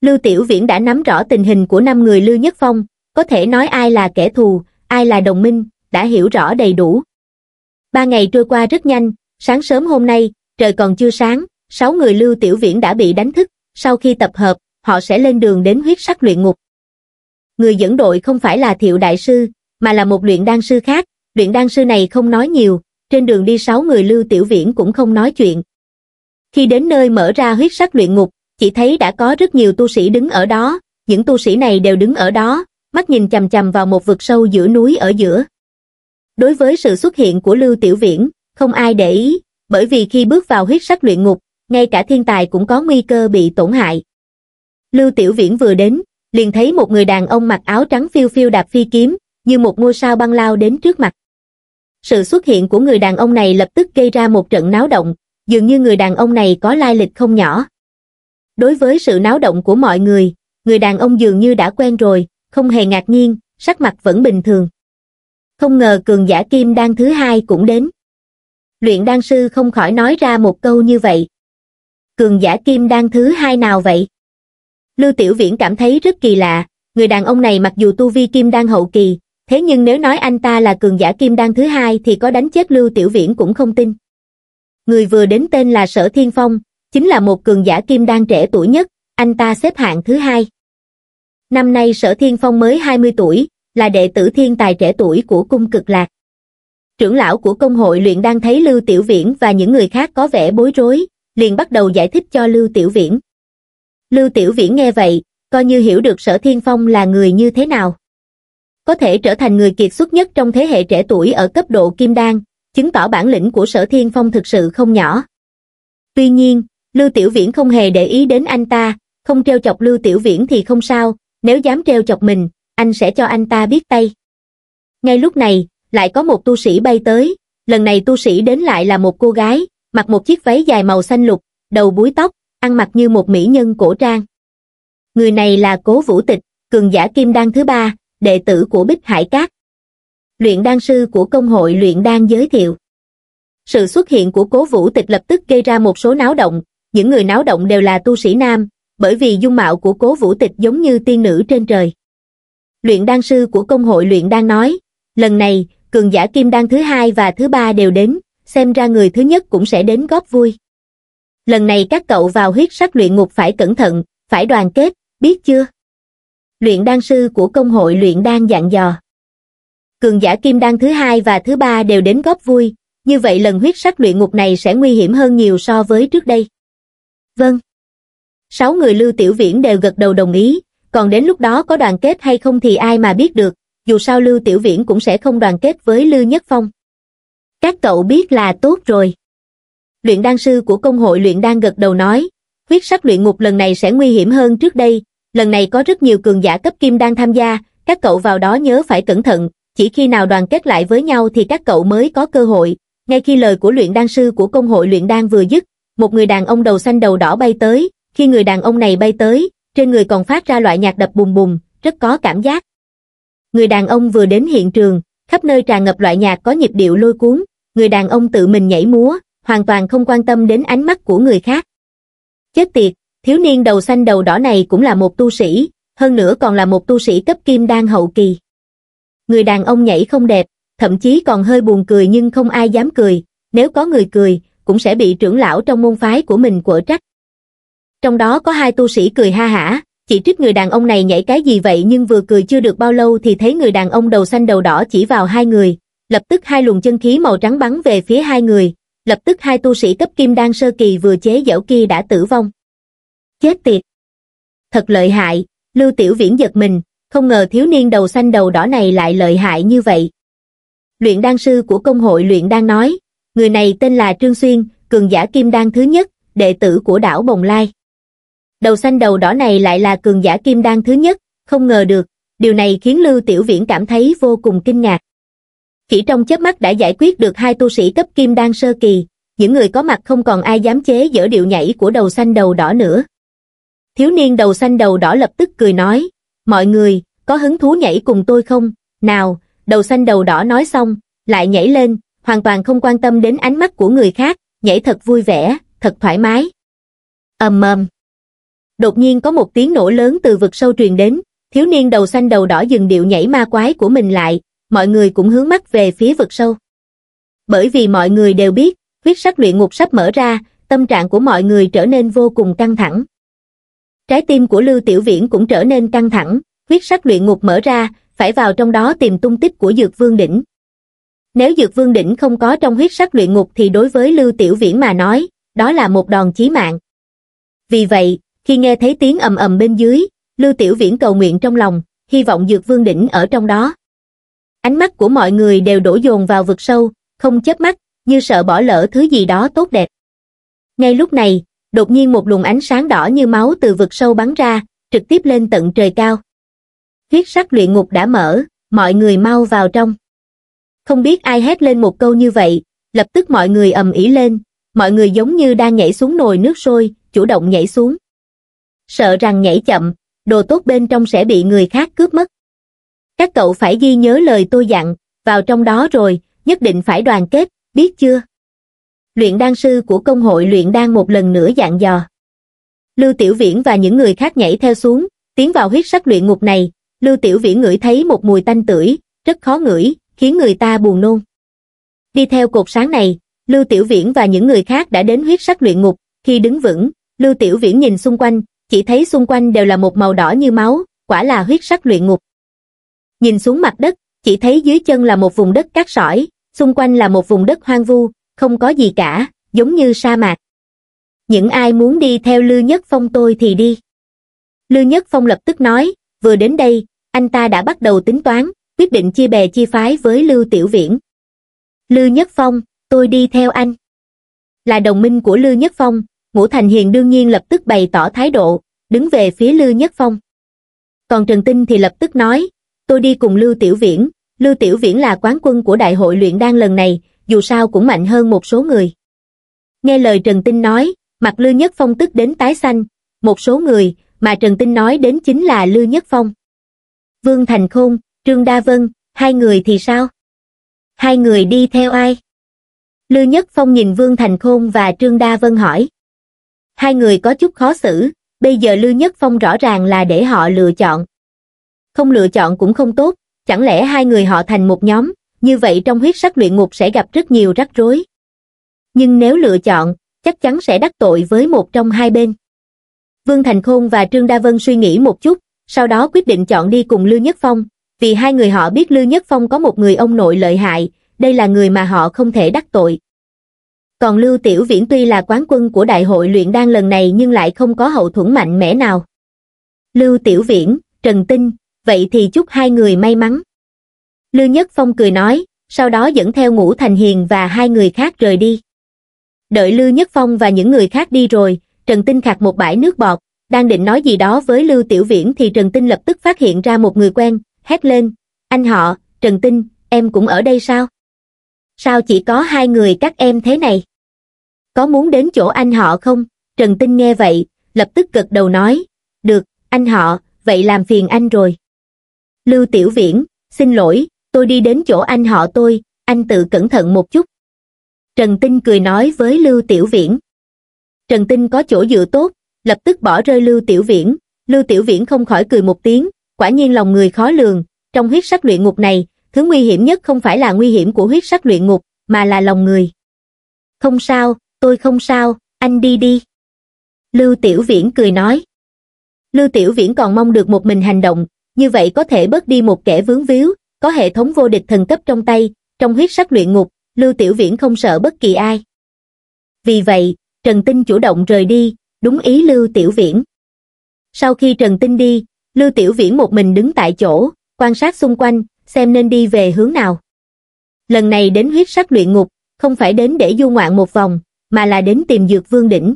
Lưu Tiểu Viễn đã nắm rõ tình hình của năm người Lưu Nhất Phong, có thể nói ai là kẻ thù, ai là đồng minh, đã hiểu rõ đầy đủ. Ba ngày trôi qua rất nhanh, sáng sớm hôm nay, trời còn chưa sáng, sáu người Lưu Tiểu Viễn đã bị đánh thức, sau khi tập hợp, họ sẽ lên đường đến huyết sắc luyện ngục. Người dẫn đội không phải là Thiệu Đại Sư, mà là một luyện đan sư khác, luyện đan sư này không nói nhiều, trên đường đi sáu người Lưu Tiểu Viễn cũng không nói chuyện. Khi đến nơi mở ra huyết sắc luyện ngục, chỉ thấy đã có rất nhiều tu sĩ đứng ở đó, những tu sĩ này đều đứng ở đó, mắt nhìn chằm chằm vào một vực sâu giữa núi ở giữa. Đối với sự xuất hiện của Lưu Tiểu Viễn, không ai để ý, bởi vì khi bước vào huyết sắc luyện ngục, ngay cả thiên tài cũng có nguy cơ bị tổn hại. Lưu Tiểu Viễn vừa đến, liền thấy một người đàn ông mặc áo trắng phiêu phiêu đạp phi kiếm, như một ngôi sao băng lao đến trước mặt. Sự xuất hiện của người đàn ông này lập tức gây ra một trận náo động, dường như người đàn ông này có lai lịch không nhỏ. Đối với sự náo động của mọi người, người đàn ông dường như đã quen rồi, không hề ngạc nhiên, sắc mặt vẫn bình thường. Không ngờ cường giả kim đan thứ hai cũng đến. Luyện đan sư không khỏi nói ra một câu như vậy, cường giả kim đan thứ hai nào vậy? Lưu Tiểu Viễn cảm thấy rất kỳ lạ, người đàn ông này mặc dù tu vi kim đan hậu kỳ, thế nhưng nếu nói anh ta là cường giả kim đan thứ hai thì có đánh chết Lưu Tiểu Viễn cũng không tin. Người vừa đến tên là Sở Thiên Phong, chính là một cường giả kim đan trẻ tuổi nhất, anh ta xếp hạng thứ hai. Năm nay Sở Thiên Phong mới 20 tuổi, là đệ tử thiên tài trẻ tuổi của cung cực lạc. Trưởng lão của công hội luyện đang thấy Lưu Tiểu Viễn và những người khác có vẻ bối rối, liền bắt đầu giải thích cho Lưu Tiểu Viễn. Lưu Tiểu Viễn nghe vậy, coi như hiểu được Sở Thiên Phong là người như thế nào. Có thể trở thành người kiệt xuất nhất trong thế hệ trẻ tuổi ở cấp độ kim đan, chứng tỏ bản lĩnh của Sở Thiên Phong thực sự không nhỏ. Tuy nhiên, Lưu Tiểu Viễn không hề để ý đến anh ta, không treo chọc Lưu Tiểu Viễn thì không sao, nếu dám treo chọc mình, anh sẽ cho anh ta biết tay. Ngay lúc này, lại có một tu sĩ bay tới, lần này tu sĩ đến lại là một cô gái, mặc một chiếc váy dài màu xanh lục, đầu búi tóc, ăn mặc như một mỹ nhân cổ trang. Người này là Cố Vũ Tịch, cường giả kim đan thứ ba, đệ tử của Bích Hải Cát. Luyện đan sư của công hội luyện đan giới thiệu. Sự xuất hiện của Cố Vũ Tịch lập tức gây ra một số náo động, những người náo động đều là tu sĩ nam, bởi vì dung mạo của Cố Vũ Tịch giống như tiên nữ trên trời. Luyện đan sư của công hội luyện đan nói, lần này, cường giả kim đan thứ hai và thứ ba đều đến, xem ra người thứ nhất cũng sẽ đến góp vui. Lần này các cậu vào huyết sắc luyện ngục phải cẩn thận, phải đoàn kết, biết chưa? Luyện đan sư của công hội luyện đan dặn dò. Cường giả kim đan thứ hai và thứ ba đều đến góp vui, như vậy lần huyết sắc luyện ngục này sẽ nguy hiểm hơn nhiều so với trước đây. Vâng. Sáu người lưu tiểu viễn đều gật đầu đồng ý, còn đến lúc đó có đoàn kết hay không thì ai mà biết được, dù sao lưu tiểu viễn cũng sẽ không đoàn kết với lưu nhất phong các cậu biết là tốt rồi. Luyện đan sư của công hội luyện đan gật đầu nói, huyết sắc luyện ngục lần này sẽ nguy hiểm hơn trước đây, lần này có rất nhiều cường giả cấp kim đang tham gia, các cậu vào đó nhớ phải cẩn thận, chỉ khi nào đoàn kết lại với nhau thì các cậu mới có cơ hội. Ngay khi lời của luyện đan sư của công hội luyện đan vừa dứt, một người đàn ông đầu xanh đầu đỏ bay tới, khi người đàn ông này bay tới, trên người còn phát ra loại nhạc đập bùm bùm, rất có cảm giác. Người đàn ông vừa đến hiện trường, khắp nơi tràn ngập loại nhạc có nhịp điệu lôi cuốn, người đàn ông tự mình nhảy múa hoàn toàn không quan tâm đến ánh mắt của người khác chết tiệt thiếu niên đầu xanh đầu đỏ này cũng là một tu sĩ hơn nữa còn là một tu sĩ cấp kim đan hậu kỳ người đàn ông nhảy không đẹp thậm chí còn hơi buồn cười nhưng không ai dám cười nếu có người cười cũng sẽ bị trưởng lão trong môn phái của mình quở trách trong đó có hai tu sĩ cười ha hả chỉ trích người đàn ông này nhảy cái gì vậy nhưng vừa cười chưa được bao lâu thì thấy người đàn ông đầu xanh đầu đỏ chỉ vào hai người lập tức hai luồng chân khí màu trắng bắn về phía hai người, lập tức hai tu sĩ cấp kim đan sơ kỳ vừa chế dẫu kia đã tử vong. Chết tiệt! Thật lợi hại, Lưu Tiểu Viễn giật mình, không ngờ thiếu niên đầu xanh đầu đỏ này lại lợi hại như vậy. Luyện đan sư của công hội luyện đan nói, người này tên là Trương Xuyên, cường giả kim đan thứ nhất, đệ tử của đảo Bồng Lai. Đầu xanh đầu đỏ này lại là cường giả kim đan thứ nhất, không ngờ được, điều này khiến Lưu Tiểu Viễn cảm thấy vô cùng kinh ngạc chỉ trong chớp mắt đã giải quyết được hai tu sĩ cấp kim đan sơ kỳ những người có mặt không còn ai dám chế giở điệu nhảy của đầu xanh đầu đỏ nữa thiếu niên đầu xanh đầu đỏ lập tức cười nói mọi người có hứng thú nhảy cùng tôi không nào đầu xanh đầu đỏ nói xong lại nhảy lên hoàn toàn không quan tâm đến ánh mắt của người khác nhảy thật vui vẻ thật thoải mái ầm ầm đột nhiên có một tiếng nổ lớn từ vực sâu truyền đến thiếu niên đầu xanh đầu đỏ dừng điệu nhảy ma quái của mình lại mọi người cũng hướng mắt về phía vực sâu. Bởi vì mọi người đều biết, huyết sắc luyện ngục sắp mở ra, tâm trạng của mọi người trở nên vô cùng căng thẳng. Trái tim của Lưu Tiểu Viễn cũng trở nên căng thẳng, huyết sắc luyện ngục mở ra, phải vào trong đó tìm tung tích của Dược Vương Đỉnh. Nếu Dược Vương Đỉnh không có trong huyết sắc luyện ngục thì đối với Lưu Tiểu Viễn mà nói, đó là một đòn chí mạng. Vì vậy, khi nghe thấy tiếng ầm ầm bên dưới, Lưu Tiểu Viễn cầu nguyện trong lòng, hy vọng Dược Vương Đỉnh ở trong đó ánh mắt của mọi người đều đổ dồn vào vực sâu không chớp mắt như sợ bỏ lỡ thứ gì đó tốt đẹp ngay lúc này đột nhiên một luồng ánh sáng đỏ như máu từ vực sâu bắn ra trực tiếp lên tận trời cao huyết sắc luyện ngục đã mở mọi người mau vào trong không biết ai hét lên một câu như vậy lập tức mọi người ầm ĩ lên mọi người giống như đang nhảy xuống nồi nước sôi chủ động nhảy xuống sợ rằng nhảy chậm đồ tốt bên trong sẽ bị người khác cướp mất các cậu phải ghi nhớ lời tôi dặn, vào trong đó rồi, nhất định phải đoàn kết, biết chưa? Luyện đan sư của công hội luyện đan một lần nữa dặn dò. Lưu Tiểu Viễn và những người khác nhảy theo xuống, tiến vào huyết sắc luyện ngục này, Lưu Tiểu Viễn ngửi thấy một mùi tanh tưởi, rất khó ngửi, khiến người ta buồn nôn. Đi theo cột sáng này, Lưu Tiểu Viễn và những người khác đã đến huyết sắc luyện ngục, khi đứng vững, Lưu Tiểu Viễn nhìn xung quanh, chỉ thấy xung quanh đều là một màu đỏ như máu, quả là huyết sắc luyện ngục. Nhìn xuống mặt đất, chỉ thấy dưới chân là một vùng đất cát sỏi, xung quanh là một vùng đất hoang vu, không có gì cả, giống như sa mạc. Những ai muốn đi theo Lư Nhất Phong tôi thì đi. Lư Nhất Phong lập tức nói, vừa đến đây, anh ta đã bắt đầu tính toán, quyết định chia bè chia phái với Lưu Tiểu Viễn. Lư Nhất Phong, tôi đi theo anh. Là đồng minh của Lư Nhất Phong, Ngũ Thành Hiền đương nhiên lập tức bày tỏ thái độ, đứng về phía Lư Nhất Phong. Còn Trần Tinh thì lập tức nói, tôi đi cùng Lưu Tiểu Viễn, Lưu Tiểu Viễn là quán quân của đại hội luyện đan lần này, dù sao cũng mạnh hơn một số người. Nghe lời Trần Tinh nói, mặt Lưu Nhất Phong tức đến tái xanh, một số người mà Trần Tinh nói đến chính là Lưu Nhất Phong. Vương Thành Khôn, Trương Đa Vân, hai người thì sao? Hai người đi theo ai? Lưu Nhất Phong nhìn Vương Thành Khôn và Trương Đa Vân hỏi. Hai người có chút khó xử, bây giờ Lưu Nhất Phong rõ ràng là để họ lựa chọn không lựa chọn cũng không tốt, chẳng lẽ hai người họ thành một nhóm, như vậy trong huyết sắc luyện ngục sẽ gặp rất nhiều rắc rối. Nhưng nếu lựa chọn, chắc chắn sẽ đắc tội với một trong hai bên. Vương Thành Khôn và Trương Đa Vân suy nghĩ một chút, sau đó quyết định chọn đi cùng Lưu Nhất Phong, vì hai người họ biết Lưu Nhất Phong có một người ông nội lợi hại, đây là người mà họ không thể đắc tội. Còn Lưu Tiểu Viễn tuy là quán quân của đại hội luyện đan lần này nhưng lại không có hậu thuẫn mạnh mẽ nào. Lưu Tiểu Viễn, Trần Tinh, vậy thì chúc hai người may mắn lư nhất phong cười nói sau đó dẫn theo ngũ thành hiền và hai người khác rời đi đợi lư nhất phong và những người khác đi rồi trần tinh khạc một bãi nước bọt đang định nói gì đó với lưu tiểu viễn thì trần tinh lập tức phát hiện ra một người quen hét lên anh họ trần tinh em cũng ở đây sao sao chỉ có hai người các em thế này có muốn đến chỗ anh họ không trần tinh nghe vậy lập tức gật đầu nói được anh họ vậy làm phiền anh rồi Lưu Tiểu Viễn, xin lỗi, tôi đi đến chỗ anh họ tôi, anh tự cẩn thận một chút. Trần Tinh cười nói với Lưu Tiểu Viễn. Trần Tinh có chỗ dựa tốt, lập tức bỏ rơi Lưu Tiểu Viễn. Lưu Tiểu Viễn không khỏi cười một tiếng, quả nhiên lòng người khó lường. Trong huyết sắc luyện ngục này, thứ nguy hiểm nhất không phải là nguy hiểm của huyết sắc luyện ngục, mà là lòng người. Không sao, tôi không sao, anh đi đi. Lưu Tiểu Viễn cười nói. Lưu Tiểu Viễn còn mong được một mình hành động, như vậy có thể bớt đi một kẻ vướng víu, có hệ thống vô địch thần cấp trong tay, trong huyết sắc luyện ngục, Lưu Tiểu Viễn không sợ bất kỳ ai. Vì vậy, Trần Tinh chủ động rời đi, đúng ý Lưu Tiểu Viễn. Sau khi Trần Tinh đi, Lưu Tiểu Viễn một mình đứng tại chỗ, quan sát xung quanh, xem nên đi về hướng nào. Lần này đến huyết sắc luyện ngục, không phải đến để du ngoạn một vòng, mà là đến tìm dược vương đỉnh.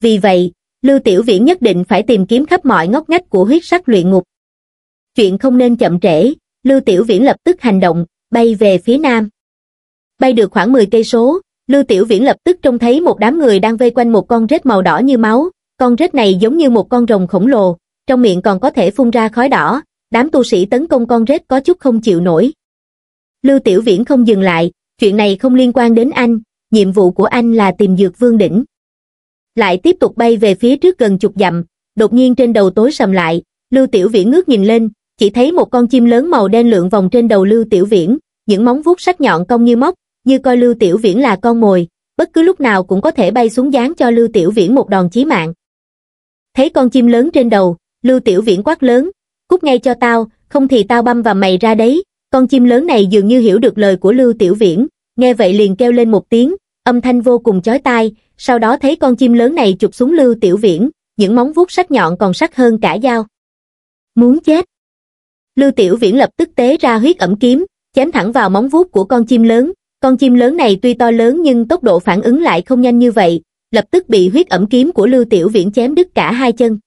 Vì vậy, Lưu Tiểu Viễn nhất định phải tìm kiếm khắp mọi ngóc ngách của huyết sắc luyện ngục chuyện không nên chậm trễ, Lưu Tiểu Viễn lập tức hành động, bay về phía nam. Bay được khoảng 10 cây số, Lưu Tiểu Viễn lập tức trông thấy một đám người đang vây quanh một con rết màu đỏ như máu, con rết này giống như một con rồng khổng lồ, trong miệng còn có thể phun ra khói đỏ, đám tu sĩ tấn công con rết có chút không chịu nổi. Lưu Tiểu Viễn không dừng lại, chuyện này không liên quan đến anh, nhiệm vụ của anh là tìm dược vương đỉnh. Lại tiếp tục bay về phía trước gần chục dặm, đột nhiên trên đầu tối sầm lại, Lưu Tiểu Viễn ngước nhìn lên, chỉ thấy một con chim lớn màu đen lượn vòng trên đầu Lưu Tiểu Viễn, những móng vuốt sắc nhọn cong như móc, như coi Lưu Tiểu Viễn là con mồi, bất cứ lúc nào cũng có thể bay xuống dáng cho Lưu Tiểu Viễn một đòn chí mạng. Thấy con chim lớn trên đầu, Lưu Tiểu Viễn quát lớn, cút ngay cho tao, không thì tao băm và mày ra đấy. Con chim lớn này dường như hiểu được lời của Lưu Tiểu Viễn, nghe vậy liền kêu lên một tiếng, âm thanh vô cùng chói tai, sau đó thấy con chim lớn này chụp xuống Lưu Tiểu Viễn, những móng vuốt sắc nhọn còn sắc hơn cả dao. Muốn chết! lưu tiểu viễn lập tức tế ra huyết ẩm kiếm chém thẳng vào móng vuốt của con chim lớn con chim lớn này tuy to lớn nhưng tốc độ phản ứng lại không nhanh như vậy lập tức bị huyết ẩm kiếm của lưu tiểu viễn chém đứt cả hai chân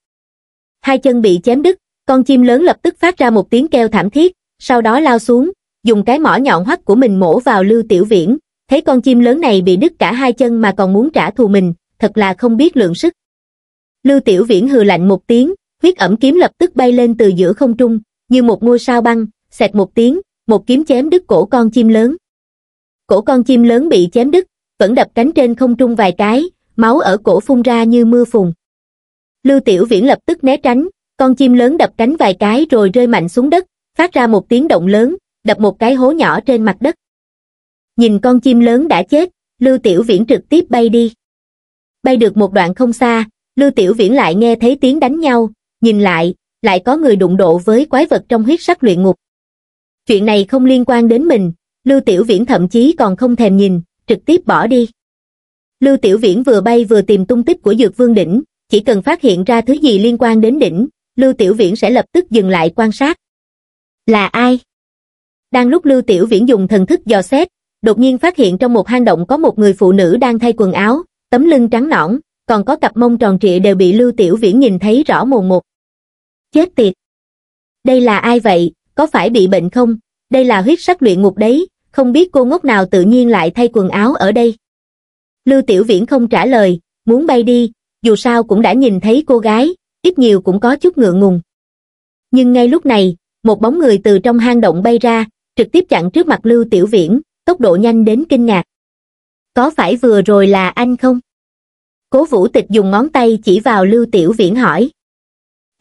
hai chân bị chém đứt con chim lớn lập tức phát ra một tiếng kêu thảm thiết sau đó lao xuống dùng cái mỏ nhọn hoắt của mình mổ vào lưu tiểu viễn thấy con chim lớn này bị đứt cả hai chân mà còn muốn trả thù mình thật là không biết lượng sức lưu tiểu viễn hừ lạnh một tiếng huyết ẩm kiếm lập tức bay lên từ giữa không trung như một ngôi sao băng, xẹt một tiếng, một kiếm chém đứt cổ con chim lớn. Cổ con chim lớn bị chém đứt, vẫn đập cánh trên không trung vài cái, máu ở cổ phun ra như mưa phùn. Lưu Tiểu Viễn lập tức né tránh, con chim lớn đập cánh vài cái rồi rơi mạnh xuống đất, phát ra một tiếng động lớn, đập một cái hố nhỏ trên mặt đất. Nhìn con chim lớn đã chết, Lưu Tiểu Viễn trực tiếp bay đi. Bay được một đoạn không xa, Lưu Tiểu Viễn lại nghe thấy tiếng đánh nhau, nhìn lại, lại có người đụng độ với quái vật trong huyết sắc luyện ngục. Chuyện này không liên quan đến mình, Lưu Tiểu Viễn thậm chí còn không thèm nhìn, trực tiếp bỏ đi. Lưu Tiểu Viễn vừa bay vừa tìm tung tích của Dược Vương Đỉnh, chỉ cần phát hiện ra thứ gì liên quan đến đỉnh, Lưu Tiểu Viễn sẽ lập tức dừng lại quan sát. Là ai? Đang lúc Lưu Tiểu Viễn dùng thần thức dò xét, đột nhiên phát hiện trong một hang động có một người phụ nữ đang thay quần áo, tấm lưng trắng nõn, còn có cặp mông tròn trịa đều bị Lưu Tiểu Viễn nhìn thấy rõ mồn một. Chết tiệt! Đây là ai vậy, có phải bị bệnh không? Đây là huyết sắc luyện ngục đấy, không biết cô ngốc nào tự nhiên lại thay quần áo ở đây. Lưu Tiểu Viễn không trả lời, muốn bay đi, dù sao cũng đã nhìn thấy cô gái, ít nhiều cũng có chút ngượng ngùng. Nhưng ngay lúc này, một bóng người từ trong hang động bay ra, trực tiếp chặn trước mặt Lưu Tiểu Viễn, tốc độ nhanh đến kinh ngạc. Có phải vừa rồi là anh không? Cố Vũ Tịch dùng ngón tay chỉ vào Lưu Tiểu Viễn hỏi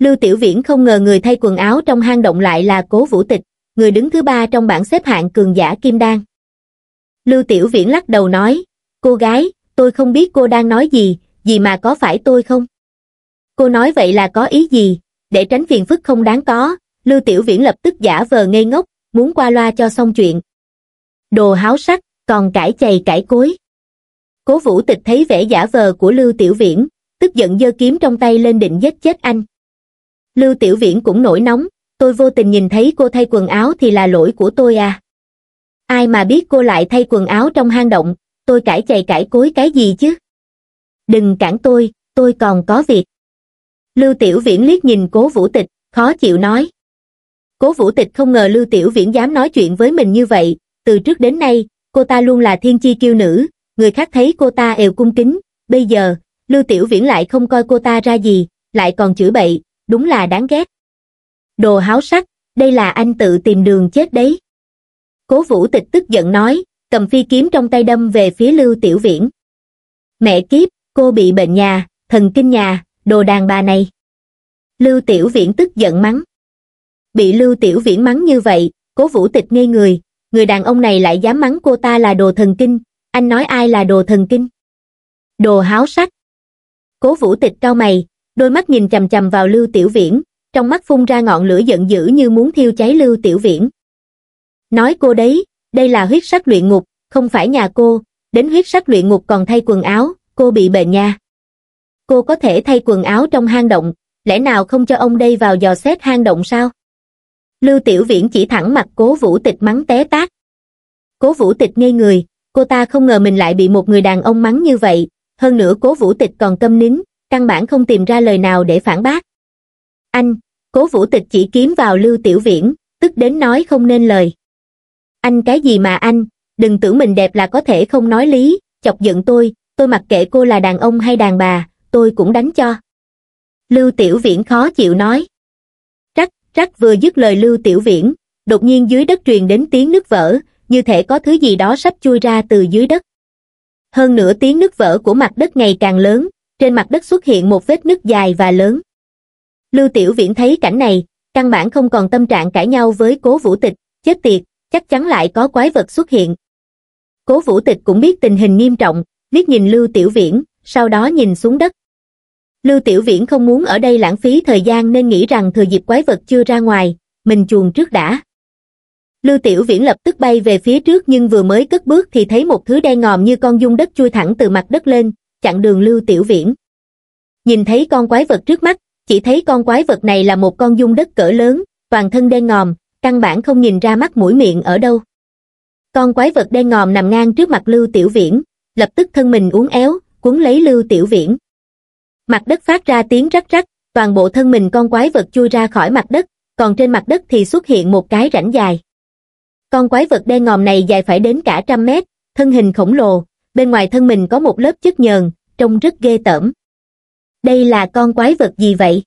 lưu tiểu viễn không ngờ người thay quần áo trong hang động lại là cố vũ tịch người đứng thứ ba trong bảng xếp hạng cường giả kim đan lưu tiểu viễn lắc đầu nói cô gái tôi không biết cô đang nói gì gì mà có phải tôi không cô nói vậy là có ý gì để tránh phiền phức không đáng có lưu tiểu viễn lập tức giả vờ ngây ngốc muốn qua loa cho xong chuyện đồ háo sắc còn cãi chày cãi cối cố vũ tịch thấy vẻ giả vờ của lưu tiểu viễn tức giận giơ kiếm trong tay lên định giết chết anh Lưu Tiểu Viễn cũng nổi nóng, tôi vô tình nhìn thấy cô thay quần áo thì là lỗi của tôi à. Ai mà biết cô lại thay quần áo trong hang động, tôi cãi chày cãi cối cái gì chứ. Đừng cản tôi, tôi còn có việc. Lưu Tiểu Viễn liếc nhìn cố vũ tịch, khó chịu nói. Cố vũ tịch không ngờ Lưu Tiểu Viễn dám nói chuyện với mình như vậy, từ trước đến nay, cô ta luôn là thiên chi kiêu nữ, người khác thấy cô ta đều cung kính, bây giờ, Lưu Tiểu Viễn lại không coi cô ta ra gì, lại còn chửi bậy, đúng là đáng ghét. Đồ háo sắc, đây là anh tự tìm đường chết đấy. Cố vũ tịch tức giận nói, cầm phi kiếm trong tay đâm về phía Lưu Tiểu Viễn. Mẹ kiếp, cô bị bệnh nhà, thần kinh nhà, đồ đàn bà này. Lưu Tiểu Viễn tức giận mắng. Bị Lưu Tiểu Viễn mắng như vậy, cố vũ tịch ngây người, người đàn ông này lại dám mắng cô ta là đồ thần kinh, anh nói ai là đồ thần kinh? Đồ háo sắc. Cố vũ tịch cao mày, đôi mắt nhìn chầm chầm vào lưu tiểu viễn trong mắt phun ra ngọn lửa giận dữ như muốn thiêu cháy lưu tiểu viễn nói cô đấy đây là huyết sắc luyện ngục không phải nhà cô đến huyết sắc luyện ngục còn thay quần áo cô bị bệnh nha cô có thể thay quần áo trong hang động lẽ nào không cho ông đây vào dò xét hang động sao lưu tiểu viễn chỉ thẳng mặt cố vũ tịch mắng té tát cố vũ tịch ngây người cô ta không ngờ mình lại bị một người đàn ông mắng như vậy hơn nữa cố vũ tịch còn câm nín căn bản không tìm ra lời nào để phản bác. Anh, cố vũ tịch chỉ kiếm vào Lưu Tiểu Viễn, tức đến nói không nên lời. Anh cái gì mà anh, đừng tưởng mình đẹp là có thể không nói lý, chọc giận tôi, tôi mặc kệ cô là đàn ông hay đàn bà, tôi cũng đánh cho. Lưu Tiểu Viễn khó chịu nói. Rắc, rắc vừa dứt lời Lưu Tiểu Viễn, đột nhiên dưới đất truyền đến tiếng nước vỡ, như thể có thứ gì đó sắp chui ra từ dưới đất. Hơn nửa tiếng nước vỡ của mặt đất ngày càng lớn, trên mặt đất xuất hiện một vết nứt dài và lớn. Lưu Tiểu Viễn thấy cảnh này, căn bản không còn tâm trạng cãi nhau với cố vũ tịch, chết tiệt, chắc chắn lại có quái vật xuất hiện. Cố vũ tịch cũng biết tình hình nghiêm trọng, liếc nhìn Lưu Tiểu Viễn, sau đó nhìn xuống đất. Lưu Tiểu Viễn không muốn ở đây lãng phí thời gian nên nghĩ rằng thừa dịp quái vật chưa ra ngoài, mình chuồn trước đã. Lưu Tiểu Viễn lập tức bay về phía trước nhưng vừa mới cất bước thì thấy một thứ đen ngòm như con dung đất chui thẳng từ mặt đất lên, chặn đường Lưu Tiểu Viễn. Nhìn thấy con quái vật trước mắt, chỉ thấy con quái vật này là một con dung đất cỡ lớn, toàn thân đen ngòm, căn bản không nhìn ra mắt mũi miệng ở đâu. Con quái vật đen ngòm nằm ngang trước mặt Lưu Tiểu Viễn, lập tức thân mình uốn éo, cuốn lấy Lưu Tiểu Viễn. Mặt đất phát ra tiếng rắc rắc, toàn bộ thân mình con quái vật chui ra khỏi mặt đất, còn trên mặt đất thì xuất hiện một cái rãnh dài. Con quái vật đen ngòm này dài phải đến cả trăm mét, thân hình khổng lồ, bên ngoài thân mình có một lớp chất nhờn trông rất ghê tởm đây là con quái vật gì vậy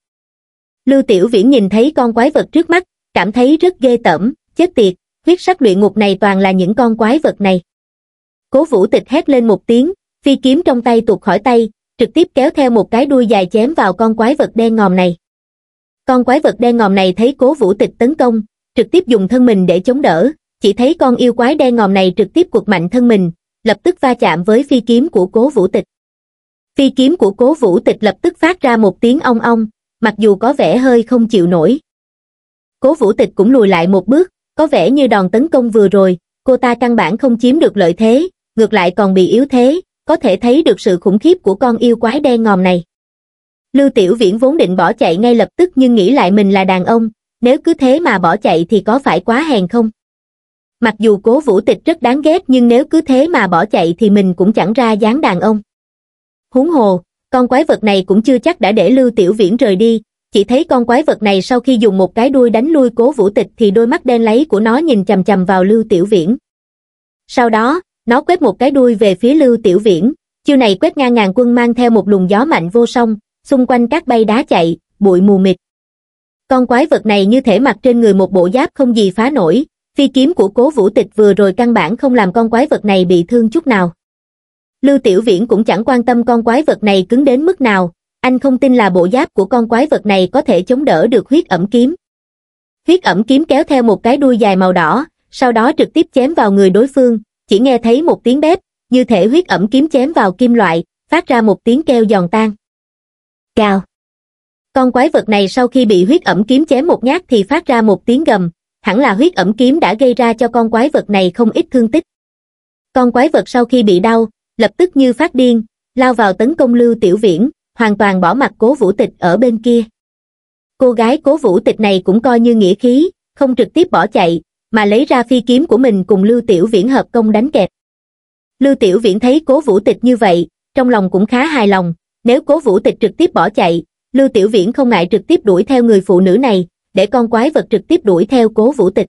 lưu tiểu viễn nhìn thấy con quái vật trước mắt cảm thấy rất ghê tởm chết tiệt huyết sắc luyện ngục này toàn là những con quái vật này cố vũ tịch hét lên một tiếng phi kiếm trong tay tuột khỏi tay trực tiếp kéo theo một cái đuôi dài chém vào con quái vật đen ngòm này con quái vật đen ngòm này thấy cố vũ tịch tấn công trực tiếp dùng thân mình để chống đỡ chỉ thấy con yêu quái đen ngòm này trực tiếp cuột mạnh thân mình lập tức va chạm với phi kiếm của cố vũ tịch phi kiếm của cố vũ tịch lập tức phát ra một tiếng ong ong mặc dù có vẻ hơi không chịu nổi cố vũ tịch cũng lùi lại một bước có vẻ như đòn tấn công vừa rồi cô ta căn bản không chiếm được lợi thế ngược lại còn bị yếu thế có thể thấy được sự khủng khiếp của con yêu quái đen ngòm này lưu tiểu viễn vốn định bỏ chạy ngay lập tức nhưng nghĩ lại mình là đàn ông nếu cứ thế mà bỏ chạy thì có phải quá hèn không mặc dù cố vũ tịch rất đáng ghét nhưng nếu cứ thế mà bỏ chạy thì mình cũng chẳng ra dáng đàn ông huống hồ con quái vật này cũng chưa chắc đã để lưu tiểu viễn rời đi chỉ thấy con quái vật này sau khi dùng một cái đuôi đánh lui cố vũ tịch thì đôi mắt đen lấy của nó nhìn chầm chầm vào lưu tiểu viễn sau đó nó quét một cái đuôi về phía lưu tiểu viễn chiêu này quét ngang ngàn quân mang theo một luồng gió mạnh vô song xung quanh các bay đá chạy bụi mù mịt con quái vật này như thể mặc trên người một bộ giáp không gì phá nổi phi kiếm của cố vũ tịch vừa rồi căn bản không làm con quái vật này bị thương chút nào. Lưu Tiểu Viễn cũng chẳng quan tâm con quái vật này cứng đến mức nào, anh không tin là bộ giáp của con quái vật này có thể chống đỡ được huyết ẩm kiếm. Huyết ẩm kiếm kéo theo một cái đuôi dài màu đỏ, sau đó trực tiếp chém vào người đối phương, chỉ nghe thấy một tiếng bếp, như thể huyết ẩm kiếm chém vào kim loại, phát ra một tiếng kêu giòn tan. Cao. Con quái vật này sau khi bị huyết ẩm kiếm chém một nhát thì phát ra một tiếng gầm, hẳn là huyết ẩm kiếm đã gây ra cho con quái vật này không ít thương tích con quái vật sau khi bị đau lập tức như phát điên lao vào tấn công lưu tiểu viễn hoàn toàn bỏ mặt cố vũ tịch ở bên kia cô gái cố vũ tịch này cũng coi như nghĩa khí không trực tiếp bỏ chạy mà lấy ra phi kiếm của mình cùng lưu tiểu viễn hợp công đánh kẹp lưu tiểu viễn thấy cố vũ tịch như vậy trong lòng cũng khá hài lòng nếu cố vũ tịch trực tiếp bỏ chạy lưu tiểu viễn không ngại trực tiếp đuổi theo người phụ nữ này để con quái vật trực tiếp đuổi theo cố vũ tịch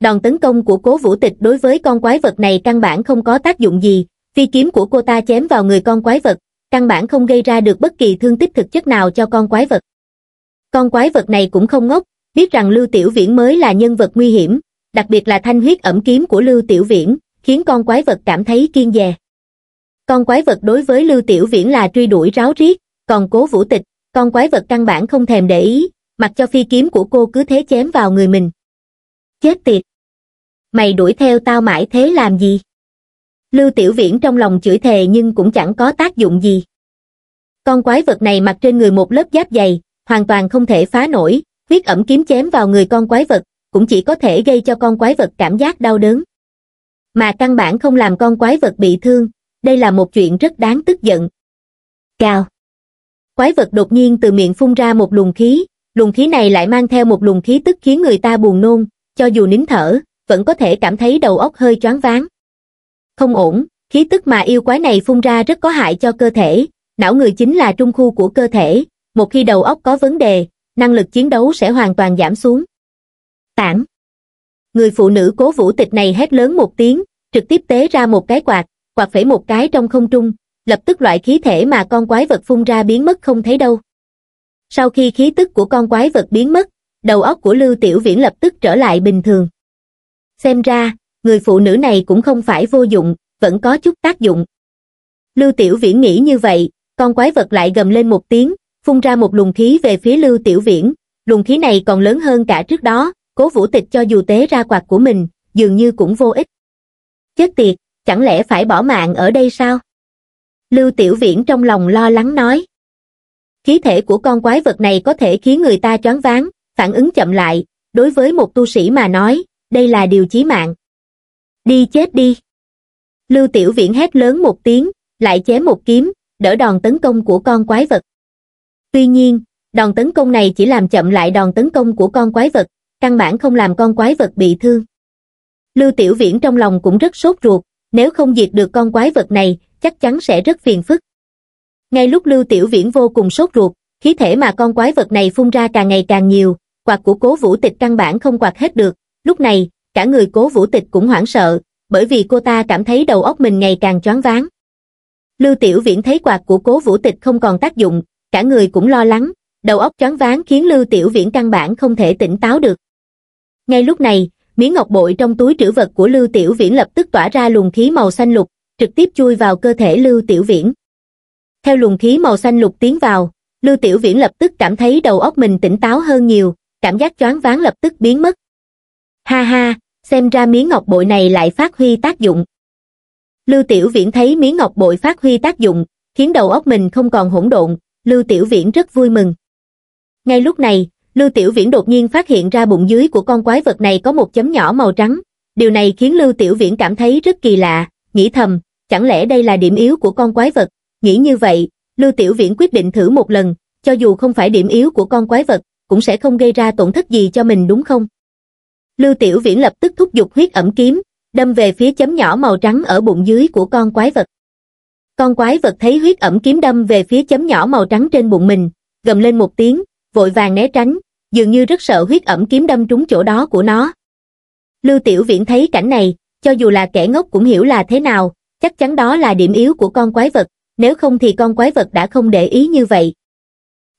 đòn tấn công của cố vũ tịch đối với con quái vật này căn bản không có tác dụng gì phi kiếm của cô ta chém vào người con quái vật căn bản không gây ra được bất kỳ thương tích thực chất nào cho con quái vật con quái vật này cũng không ngốc biết rằng lưu tiểu viễn mới là nhân vật nguy hiểm đặc biệt là thanh huyết ẩm kiếm của lưu tiểu viễn khiến con quái vật cảm thấy kiên dè con quái vật đối với lưu tiểu viễn là truy đuổi ráo riết còn cố vũ tịch con quái vật căn bản không thèm để ý mặc cho phi kiếm của cô cứ thế chém vào người mình chết tiệt mày đuổi theo tao mãi thế làm gì lưu tiểu viễn trong lòng chửi thề nhưng cũng chẳng có tác dụng gì con quái vật này mặc trên người một lớp giáp dày hoàn toàn không thể phá nổi huyết ẩm kiếm chém vào người con quái vật cũng chỉ có thể gây cho con quái vật cảm giác đau đớn mà căn bản không làm con quái vật bị thương đây là một chuyện rất đáng tức giận cao quái vật đột nhiên từ miệng phun ra một luồng khí luồng khí này lại mang theo một luồng khí tức khiến người ta buồn nôn, cho dù nín thở, vẫn có thể cảm thấy đầu óc hơi choáng váng. Không ổn, khí tức mà yêu quái này phun ra rất có hại cho cơ thể, não người chính là trung khu của cơ thể, một khi đầu óc có vấn đề, năng lực chiến đấu sẽ hoàn toàn giảm xuống. Tản Người phụ nữ cố vũ tịch này hét lớn một tiếng, trực tiếp tế ra một cái quạt, quạt phải một cái trong không trung, lập tức loại khí thể mà con quái vật phun ra biến mất không thấy đâu sau khi khí tức của con quái vật biến mất đầu óc của lưu tiểu viễn lập tức trở lại bình thường xem ra người phụ nữ này cũng không phải vô dụng vẫn có chút tác dụng lưu tiểu viễn nghĩ như vậy con quái vật lại gầm lên một tiếng phun ra một luồng khí về phía lưu tiểu viễn luồng khí này còn lớn hơn cả trước đó cố vũ tịch cho dù tế ra quạt của mình dường như cũng vô ích chết tiệt chẳng lẽ phải bỏ mạng ở đây sao lưu tiểu viễn trong lòng lo lắng nói khí thể của con quái vật này có thể khiến người ta choáng váng, phản ứng chậm lại, đối với một tu sĩ mà nói, đây là điều chí mạng. Đi chết đi! Lưu Tiểu Viễn hét lớn một tiếng, lại chém một kiếm, đỡ đòn tấn công của con quái vật. Tuy nhiên, đòn tấn công này chỉ làm chậm lại đòn tấn công của con quái vật, căn bản không làm con quái vật bị thương. Lưu Tiểu Viễn trong lòng cũng rất sốt ruột, nếu không diệt được con quái vật này, chắc chắn sẽ rất phiền phức ngay lúc lưu tiểu viễn vô cùng sốt ruột khí thể mà con quái vật này phun ra càng ngày càng nhiều quạt của cố vũ tịch căn bản không quạt hết được lúc này cả người cố vũ tịch cũng hoảng sợ bởi vì cô ta cảm thấy đầu óc mình ngày càng choáng váng lưu tiểu viễn thấy quạt của cố vũ tịch không còn tác dụng cả người cũng lo lắng đầu óc choáng váng khiến lưu tiểu viễn căn bản không thể tỉnh táo được ngay lúc này miếng ngọc bội trong túi trữ vật của lưu tiểu viễn lập tức tỏa ra luồng khí màu xanh lục trực tiếp chui vào cơ thể lưu tiểu viễn theo luồng khí màu xanh lục tiến vào lưu tiểu viễn lập tức cảm thấy đầu óc mình tỉnh táo hơn nhiều cảm giác choáng váng lập tức biến mất ha ha xem ra miếng ngọc bội này lại phát huy tác dụng lưu tiểu viễn thấy miếng ngọc bội phát huy tác dụng khiến đầu óc mình không còn hỗn độn lưu tiểu viễn rất vui mừng ngay lúc này lưu tiểu viễn đột nhiên phát hiện ra bụng dưới của con quái vật này có một chấm nhỏ màu trắng điều này khiến lưu tiểu viễn cảm thấy rất kỳ lạ nghĩ thầm chẳng lẽ đây là điểm yếu của con quái vật Nghĩ như vậy, Lưu Tiểu Viễn quyết định thử một lần, cho dù không phải điểm yếu của con quái vật, cũng sẽ không gây ra tổn thất gì cho mình đúng không? Lưu Tiểu Viễn lập tức thúc giục huyết ẩm kiếm, đâm về phía chấm nhỏ màu trắng ở bụng dưới của con quái vật. Con quái vật thấy huyết ẩm kiếm đâm về phía chấm nhỏ màu trắng trên bụng mình, gầm lên một tiếng, vội vàng né tránh, dường như rất sợ huyết ẩm kiếm đâm trúng chỗ đó của nó. Lưu Tiểu Viễn thấy cảnh này, cho dù là kẻ ngốc cũng hiểu là thế nào, chắc chắn đó là điểm yếu của con quái vật, nếu không thì con quái vật đã không để ý như vậy.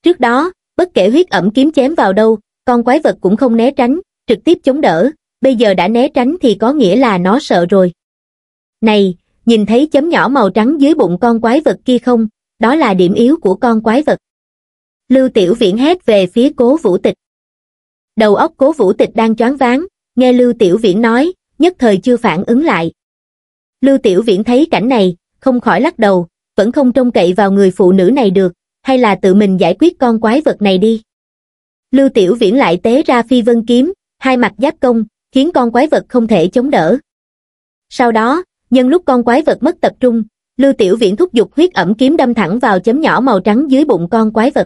Trước đó, bất kể huyết ẩm kiếm chém vào đâu, con quái vật cũng không né tránh, trực tiếp chống đỡ, bây giờ đã né tránh thì có nghĩa là nó sợ rồi. Này, nhìn thấy chấm nhỏ màu trắng dưới bụng con quái vật kia không, đó là điểm yếu của con quái vật. Lưu Tiểu Viễn hét về phía cố vũ tịch. Đầu óc cố vũ tịch đang choáng váng, nghe Lưu Tiểu Viễn nói, nhất thời chưa phản ứng lại. Lưu Tiểu Viễn thấy cảnh này, không khỏi lắc đầu, vẫn không trông cậy vào người phụ nữ này được, hay là tự mình giải quyết con quái vật này đi. Lưu Tiểu Viễn lại tế ra phi vân kiếm, hai mặt giáp công, khiến con quái vật không thể chống đỡ. Sau đó, nhân lúc con quái vật mất tập trung, Lưu Tiểu Viễn thúc giục huyết ẩm kiếm đâm thẳng vào chấm nhỏ màu trắng dưới bụng con quái vật.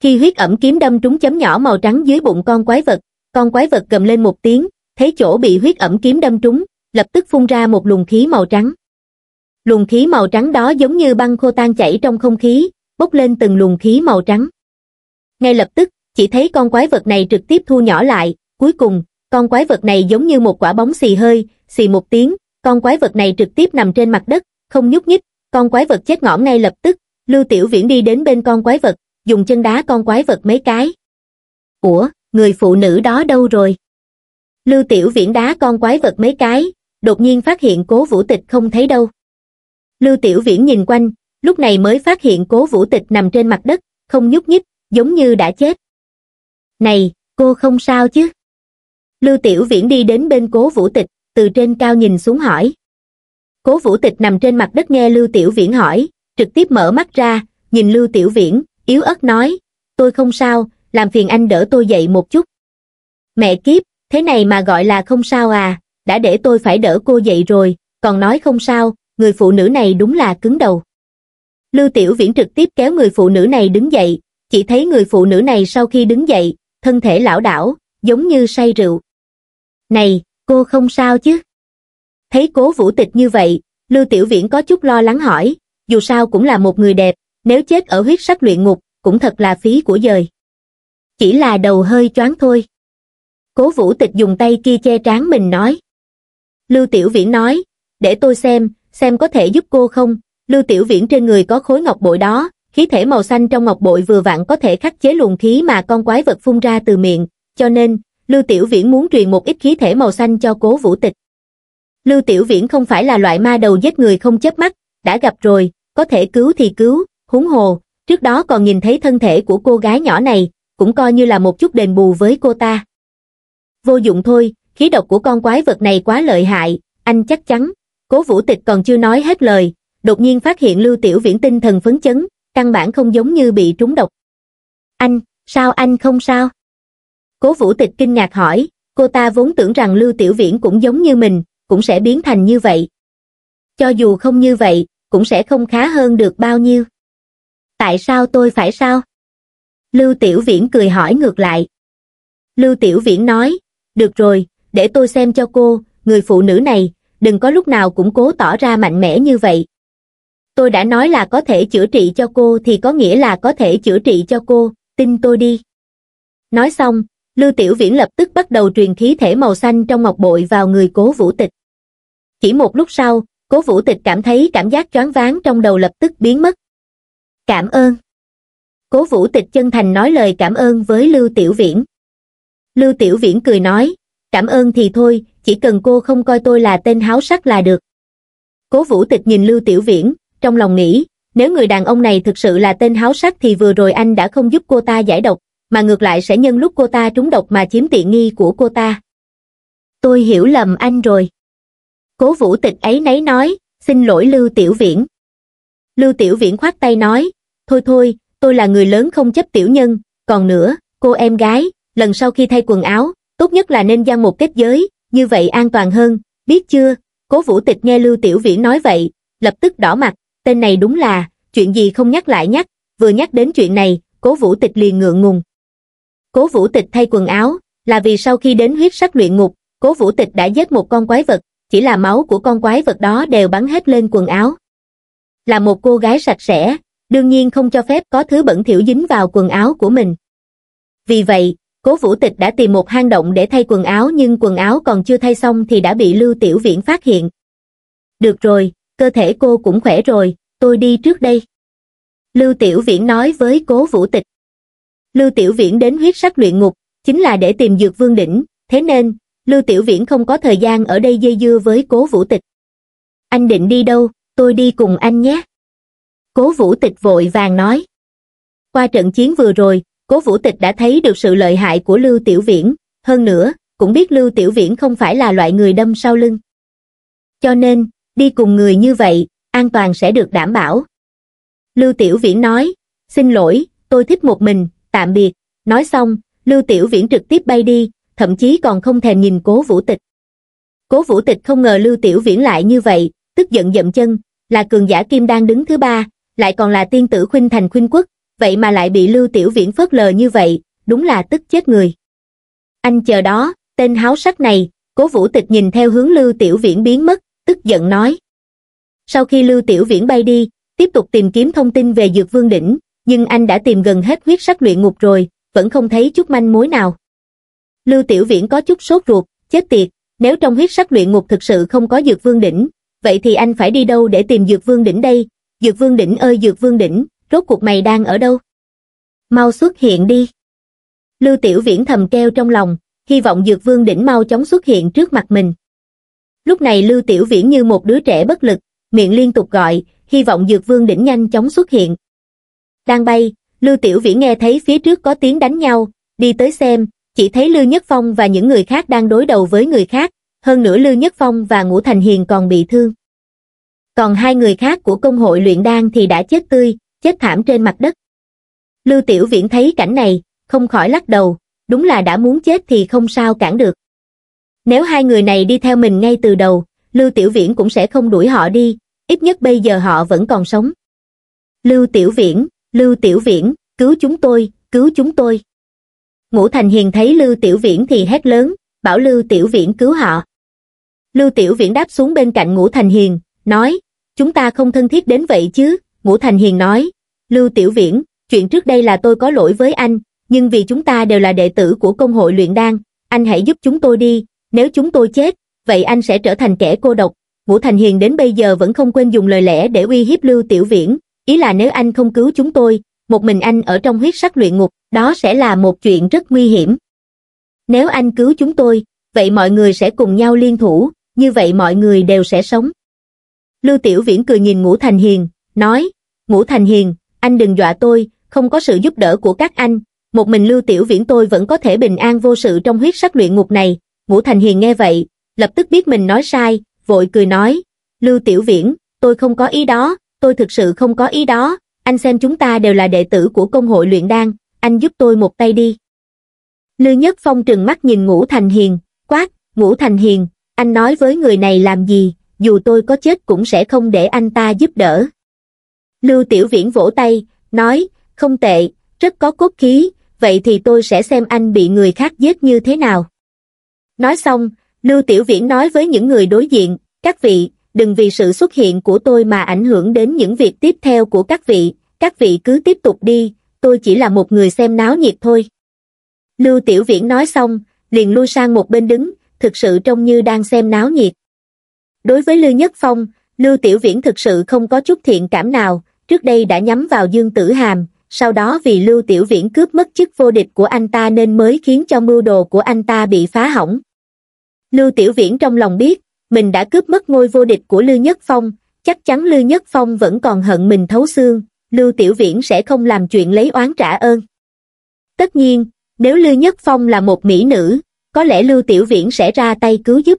Khi huyết ẩm kiếm đâm trúng chấm nhỏ màu trắng dưới bụng con quái vật, con quái vật gầm lên một tiếng, thấy chỗ bị huyết ẩm kiếm đâm trúng, lập tức phun ra một luồng khí màu trắng luồng khí màu trắng đó giống như băng khô tan chảy trong không khí, bốc lên từng luồng khí màu trắng. Ngay lập tức, chỉ thấy con quái vật này trực tiếp thu nhỏ lại, cuối cùng, con quái vật này giống như một quả bóng xì hơi, xì một tiếng, con quái vật này trực tiếp nằm trên mặt đất, không nhúc nhích, con quái vật chết ngõm ngay lập tức, Lưu Tiểu Viễn đi đến bên con quái vật, dùng chân đá con quái vật mấy cái. Ủa, người phụ nữ đó đâu rồi? Lưu Tiểu Viễn đá con quái vật mấy cái, đột nhiên phát hiện cố vũ tịch không thấy đâu. Lưu Tiểu Viễn nhìn quanh, lúc này mới phát hiện cố vũ tịch nằm trên mặt đất, không nhúc nhích, giống như đã chết. Này, cô không sao chứ? Lưu Tiểu Viễn đi đến bên cố vũ tịch, từ trên cao nhìn xuống hỏi. Cố vũ tịch nằm trên mặt đất nghe Lưu Tiểu Viễn hỏi, trực tiếp mở mắt ra, nhìn Lưu Tiểu Viễn, yếu ớt nói, tôi không sao, làm phiền anh đỡ tôi dậy một chút. Mẹ kiếp, thế này mà gọi là không sao à, đã để tôi phải đỡ cô dậy rồi, còn nói không sao, người phụ nữ này đúng là cứng đầu lưu tiểu viễn trực tiếp kéo người phụ nữ này đứng dậy chỉ thấy người phụ nữ này sau khi đứng dậy thân thể lão đảo giống như say rượu này cô không sao chứ thấy cố vũ tịch như vậy lưu tiểu viễn có chút lo lắng hỏi dù sao cũng là một người đẹp nếu chết ở huyết sắc luyện ngục cũng thật là phí của dời chỉ là đầu hơi choáng thôi cố vũ tịch dùng tay kia che trán mình nói lưu tiểu viễn nói để tôi xem xem có thể giúp cô không. Lưu Tiểu Viễn trên người có khối ngọc bội đó, khí thể màu xanh trong ngọc bội vừa vặn có thể khắc chế luồng khí mà con quái vật phun ra từ miệng, cho nên, Lưu Tiểu Viễn muốn truyền một ít khí thể màu xanh cho cố vũ tịch. Lưu Tiểu Viễn không phải là loại ma đầu giết người không chớp mắt, đã gặp rồi, có thể cứu thì cứu, huống hồ, trước đó còn nhìn thấy thân thể của cô gái nhỏ này, cũng coi như là một chút đền bù với cô ta. Vô dụng thôi, khí độc của con quái vật này quá lợi hại, anh chắc chắn cố vũ tịch còn chưa nói hết lời đột nhiên phát hiện lưu tiểu viễn tinh thần phấn chấn căn bản không giống như bị trúng độc anh sao anh không sao cố vũ tịch kinh ngạc hỏi cô ta vốn tưởng rằng lưu tiểu viễn cũng giống như mình cũng sẽ biến thành như vậy cho dù không như vậy cũng sẽ không khá hơn được bao nhiêu tại sao tôi phải sao lưu tiểu viễn cười hỏi ngược lại lưu tiểu viễn nói được rồi để tôi xem cho cô người phụ nữ này đừng có lúc nào cũng cố tỏ ra mạnh mẽ như vậy. Tôi đã nói là có thể chữa trị cho cô thì có nghĩa là có thể chữa trị cho cô, tin tôi đi. Nói xong, Lưu Tiểu Viễn lập tức bắt đầu truyền khí thể màu xanh trong ngọc bội vào người cố vũ tịch. Chỉ một lúc sau, cố vũ tịch cảm thấy cảm giác choáng váng trong đầu lập tức biến mất. Cảm ơn. Cố vũ tịch chân thành nói lời cảm ơn với Lưu Tiểu Viễn. Lưu Tiểu Viễn cười nói, cảm ơn thì thôi, chỉ cần cô không coi tôi là tên háo sắc là được. Cố vũ tịch nhìn Lưu Tiểu Viễn, trong lòng nghĩ, nếu người đàn ông này thực sự là tên háo sắc thì vừa rồi anh đã không giúp cô ta giải độc, mà ngược lại sẽ nhân lúc cô ta trúng độc mà chiếm tiện nghi của cô ta. Tôi hiểu lầm anh rồi. Cố vũ tịch ấy nấy nói, xin lỗi Lưu Tiểu Viễn. Lưu Tiểu Viễn khoát tay nói, thôi thôi, tôi là người lớn không chấp tiểu nhân, còn nữa, cô em gái, lần sau khi thay quần áo, tốt nhất là nên gian một kết giới, như vậy an toàn hơn, biết chưa? Cố Vũ Tịch nghe Lưu Tiểu Viễn nói vậy, lập tức đỏ mặt, tên này đúng là, chuyện gì không nhắc lại nhắc, vừa nhắc đến chuyện này, Cố Vũ Tịch liền ngượng ngùng. Cố Vũ Tịch thay quần áo, là vì sau khi đến huyết sắc luyện ngục, Cố Vũ Tịch đã giết một con quái vật, chỉ là máu của con quái vật đó đều bắn hết lên quần áo. Là một cô gái sạch sẽ, đương nhiên không cho phép có thứ bẩn thỉu dính vào quần áo của mình. Vì vậy, cố vũ tịch đã tìm một hang động để thay quần áo nhưng quần áo còn chưa thay xong thì đã bị lưu tiểu viễn phát hiện được rồi cơ thể cô cũng khỏe rồi tôi đi trước đây lưu tiểu viễn nói với cố vũ tịch lưu tiểu viễn đến huyết sắc luyện ngục chính là để tìm dược vương đỉnh thế nên lưu tiểu viễn không có thời gian ở đây dây dưa với cố vũ tịch anh định đi đâu tôi đi cùng anh nhé cố vũ tịch vội vàng nói qua trận chiến vừa rồi cố vũ tịch đã thấy được sự lợi hại của lưu tiểu viễn hơn nữa cũng biết lưu tiểu viễn không phải là loại người đâm sau lưng cho nên đi cùng người như vậy an toàn sẽ được đảm bảo lưu tiểu viễn nói xin lỗi tôi thích một mình tạm biệt nói xong lưu tiểu viễn trực tiếp bay đi thậm chí còn không thèm nhìn cố vũ tịch cố vũ tịch không ngờ lưu tiểu viễn lại như vậy tức giận dậm chân là cường giả kim đang đứng thứ ba lại còn là tiên tử khuynh thành khuynh quốc vậy mà lại bị lưu tiểu viễn phớt lờ như vậy đúng là tức chết người anh chờ đó tên háo sắc này cố vũ tịch nhìn theo hướng lưu tiểu viễn biến mất tức giận nói sau khi lưu tiểu viễn bay đi tiếp tục tìm kiếm thông tin về dược vương đỉnh nhưng anh đã tìm gần hết huyết sắc luyện ngục rồi vẫn không thấy chút manh mối nào lưu tiểu viễn có chút sốt ruột chết tiệt nếu trong huyết sắc luyện ngục thực sự không có dược vương đỉnh vậy thì anh phải đi đâu để tìm dược vương đỉnh đây dược vương đỉnh ơi dược vương đỉnh rốt cuộc mày đang ở đâu? Mau xuất hiện đi. Lưu Tiểu Viễn thầm kêu trong lòng, hy vọng Dược Vương đỉnh mau chóng xuất hiện trước mặt mình. Lúc này Lưu Tiểu Viễn như một đứa trẻ bất lực, miệng liên tục gọi, hy vọng Dược Vương đỉnh nhanh chóng xuất hiện. Đang bay, Lưu Tiểu Viễn nghe thấy phía trước có tiếng đánh nhau, đi tới xem, chỉ thấy Lưu Nhất Phong và những người khác đang đối đầu với người khác, hơn nữa Lưu Nhất Phong và Ngũ Thành Hiền còn bị thương. Còn hai người khác của công hội luyện đan thì đã chết tươi, chết thảm trên mặt đất. Lưu Tiểu Viễn thấy cảnh này, không khỏi lắc đầu, đúng là đã muốn chết thì không sao cản được. Nếu hai người này đi theo mình ngay từ đầu, Lưu Tiểu Viễn cũng sẽ không đuổi họ đi, ít nhất bây giờ họ vẫn còn sống. Lưu Tiểu Viễn, Lưu Tiểu Viễn, cứu chúng tôi, cứu chúng tôi. Ngũ Thành Hiền thấy Lưu Tiểu Viễn thì hét lớn, bảo Lưu Tiểu Viễn cứu họ. Lưu Tiểu Viễn đáp xuống bên cạnh Ngũ Thành Hiền, nói, chúng ta không thân thiết đến vậy chứ, Ngũ Thành Hiền nói, Lưu Tiểu Viễn, chuyện trước đây là tôi có lỗi với anh, nhưng vì chúng ta đều là đệ tử của công hội luyện đan, anh hãy giúp chúng tôi đi, nếu chúng tôi chết, vậy anh sẽ trở thành kẻ cô độc. Ngũ Thành Hiền đến bây giờ vẫn không quên dùng lời lẽ để uy hiếp Lưu Tiểu Viễn, ý là nếu anh không cứu chúng tôi, một mình anh ở trong huyết sắc luyện ngục, đó sẽ là một chuyện rất nguy hiểm. Nếu anh cứu chúng tôi, vậy mọi người sẽ cùng nhau liên thủ, như vậy mọi người đều sẽ sống. Lưu Tiểu Viễn cười nhìn Ngũ Thành Hiền, nói, Ngũ Thành Hiền, anh đừng dọa tôi, không có sự giúp đỡ của các anh, một mình Lưu Tiểu Viễn tôi vẫn có thể bình an vô sự trong huyết sắc luyện ngục này. Ngũ Thành Hiền nghe vậy, lập tức biết mình nói sai, vội cười nói, Lưu Tiểu Viễn, tôi không có ý đó, tôi thực sự không có ý đó, anh xem chúng ta đều là đệ tử của công hội luyện đan, anh giúp tôi một tay đi. Lưu Nhất Phong trừng mắt nhìn Ngũ Thành Hiền, quát, Ngũ Thành Hiền, anh nói với người này làm gì, dù tôi có chết cũng sẽ không để anh ta giúp đỡ. Lưu Tiểu Viễn vỗ tay, nói, không tệ, rất có cốt khí, vậy thì tôi sẽ xem anh bị người khác giết như thế nào. Nói xong, Lưu Tiểu Viễn nói với những người đối diện, các vị, đừng vì sự xuất hiện của tôi mà ảnh hưởng đến những việc tiếp theo của các vị, các vị cứ tiếp tục đi, tôi chỉ là một người xem náo nhiệt thôi. Lưu Tiểu Viễn nói xong, liền lui sang một bên đứng, thực sự trông như đang xem náo nhiệt. Đối với Lưu Nhất Phong, Lưu Tiểu Viễn thực sự không có chút thiện cảm nào, trước đây đã nhắm vào dương tử hàm sau đó vì lưu tiểu viễn cướp mất chức vô địch của anh ta nên mới khiến cho mưu đồ của anh ta bị phá hỏng lưu tiểu viễn trong lòng biết mình đã cướp mất ngôi vô địch của lưu nhất phong chắc chắn lưu nhất phong vẫn còn hận mình thấu xương lưu tiểu viễn sẽ không làm chuyện lấy oán trả ơn tất nhiên nếu lưu nhất phong là một mỹ nữ có lẽ lưu tiểu viễn sẽ ra tay cứu giúp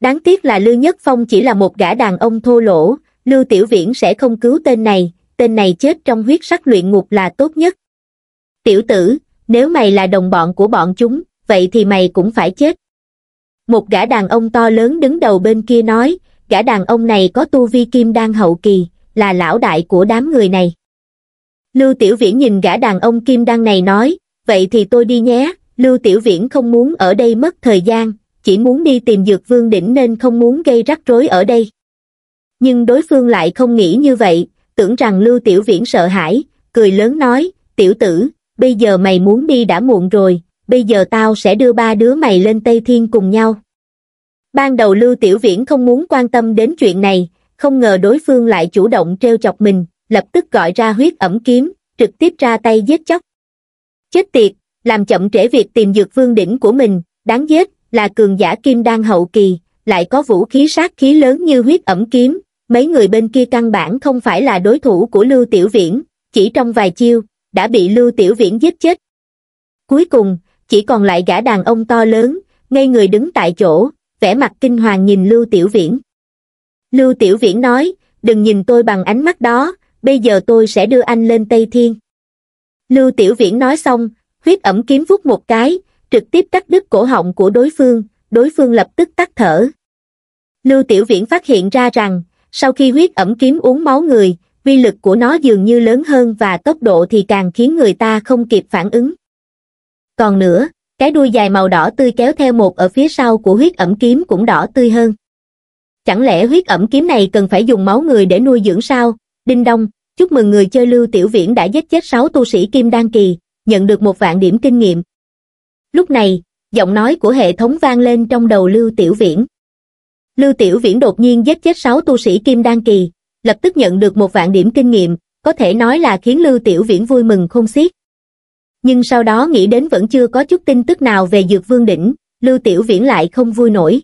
đáng tiếc là lưu nhất phong chỉ là một gã đàn ông thô lỗ Lưu Tiểu Viễn sẽ không cứu tên này, tên này chết trong huyết sắc luyện ngục là tốt nhất. Tiểu tử, nếu mày là đồng bọn của bọn chúng, vậy thì mày cũng phải chết. Một gã đàn ông to lớn đứng đầu bên kia nói, gã đàn ông này có tu vi kim đan hậu kỳ, là lão đại của đám người này. Lưu Tiểu Viễn nhìn gã đàn ông kim đan này nói, vậy thì tôi đi nhé, Lưu Tiểu Viễn không muốn ở đây mất thời gian, chỉ muốn đi tìm dược vương đỉnh nên không muốn gây rắc rối ở đây nhưng đối phương lại không nghĩ như vậy, tưởng rằng Lưu Tiểu Viễn sợ hãi, cười lớn nói, tiểu tử, bây giờ mày muốn đi đã muộn rồi, bây giờ tao sẽ đưa ba đứa mày lên Tây Thiên cùng nhau. Ban đầu Lưu Tiểu Viễn không muốn quan tâm đến chuyện này, không ngờ đối phương lại chủ động treo chọc mình, lập tức gọi ra huyết ẩm kiếm, trực tiếp ra tay giết chóc. Chết tiệt, làm chậm trễ việc tìm dược vương đỉnh của mình, đáng giết, là cường giả kim đan hậu kỳ, lại có vũ khí sát khí lớn như huyết ẩm kiếm, mấy người bên kia căn bản không phải là đối thủ của Lưu Tiểu Viễn, chỉ trong vài chiêu, đã bị Lưu Tiểu Viễn giết chết. Cuối cùng, chỉ còn lại gã đàn ông to lớn, ngây người đứng tại chỗ, vẻ mặt kinh hoàng nhìn Lưu Tiểu Viễn. Lưu Tiểu Viễn nói, đừng nhìn tôi bằng ánh mắt đó, bây giờ tôi sẽ đưa anh lên Tây Thiên. Lưu Tiểu Viễn nói xong, huyết ẩm kiếm vút một cái, trực tiếp cắt đứt cổ họng của đối phương, đối phương lập tức tắt thở lưu tiểu viễn phát hiện ra rằng sau khi huyết ẩm kiếm uống máu người vi lực của nó dường như lớn hơn và tốc độ thì càng khiến người ta không kịp phản ứng còn nữa cái đuôi dài màu đỏ tươi kéo theo một ở phía sau của huyết ẩm kiếm cũng đỏ tươi hơn chẳng lẽ huyết ẩm kiếm này cần phải dùng máu người để nuôi dưỡng sao đinh đông chúc mừng người chơi lưu tiểu viễn đã giết chết sáu tu sĩ kim đan kỳ nhận được một vạn điểm kinh nghiệm lúc này giọng nói của hệ thống vang lên trong đầu lưu tiểu viễn lưu tiểu viễn đột nhiên giết chết sáu tu sĩ kim đan kỳ lập tức nhận được một vạn điểm kinh nghiệm có thể nói là khiến lưu tiểu viễn vui mừng không xiết nhưng sau đó nghĩ đến vẫn chưa có chút tin tức nào về dược vương đỉnh lưu tiểu viễn lại không vui nổi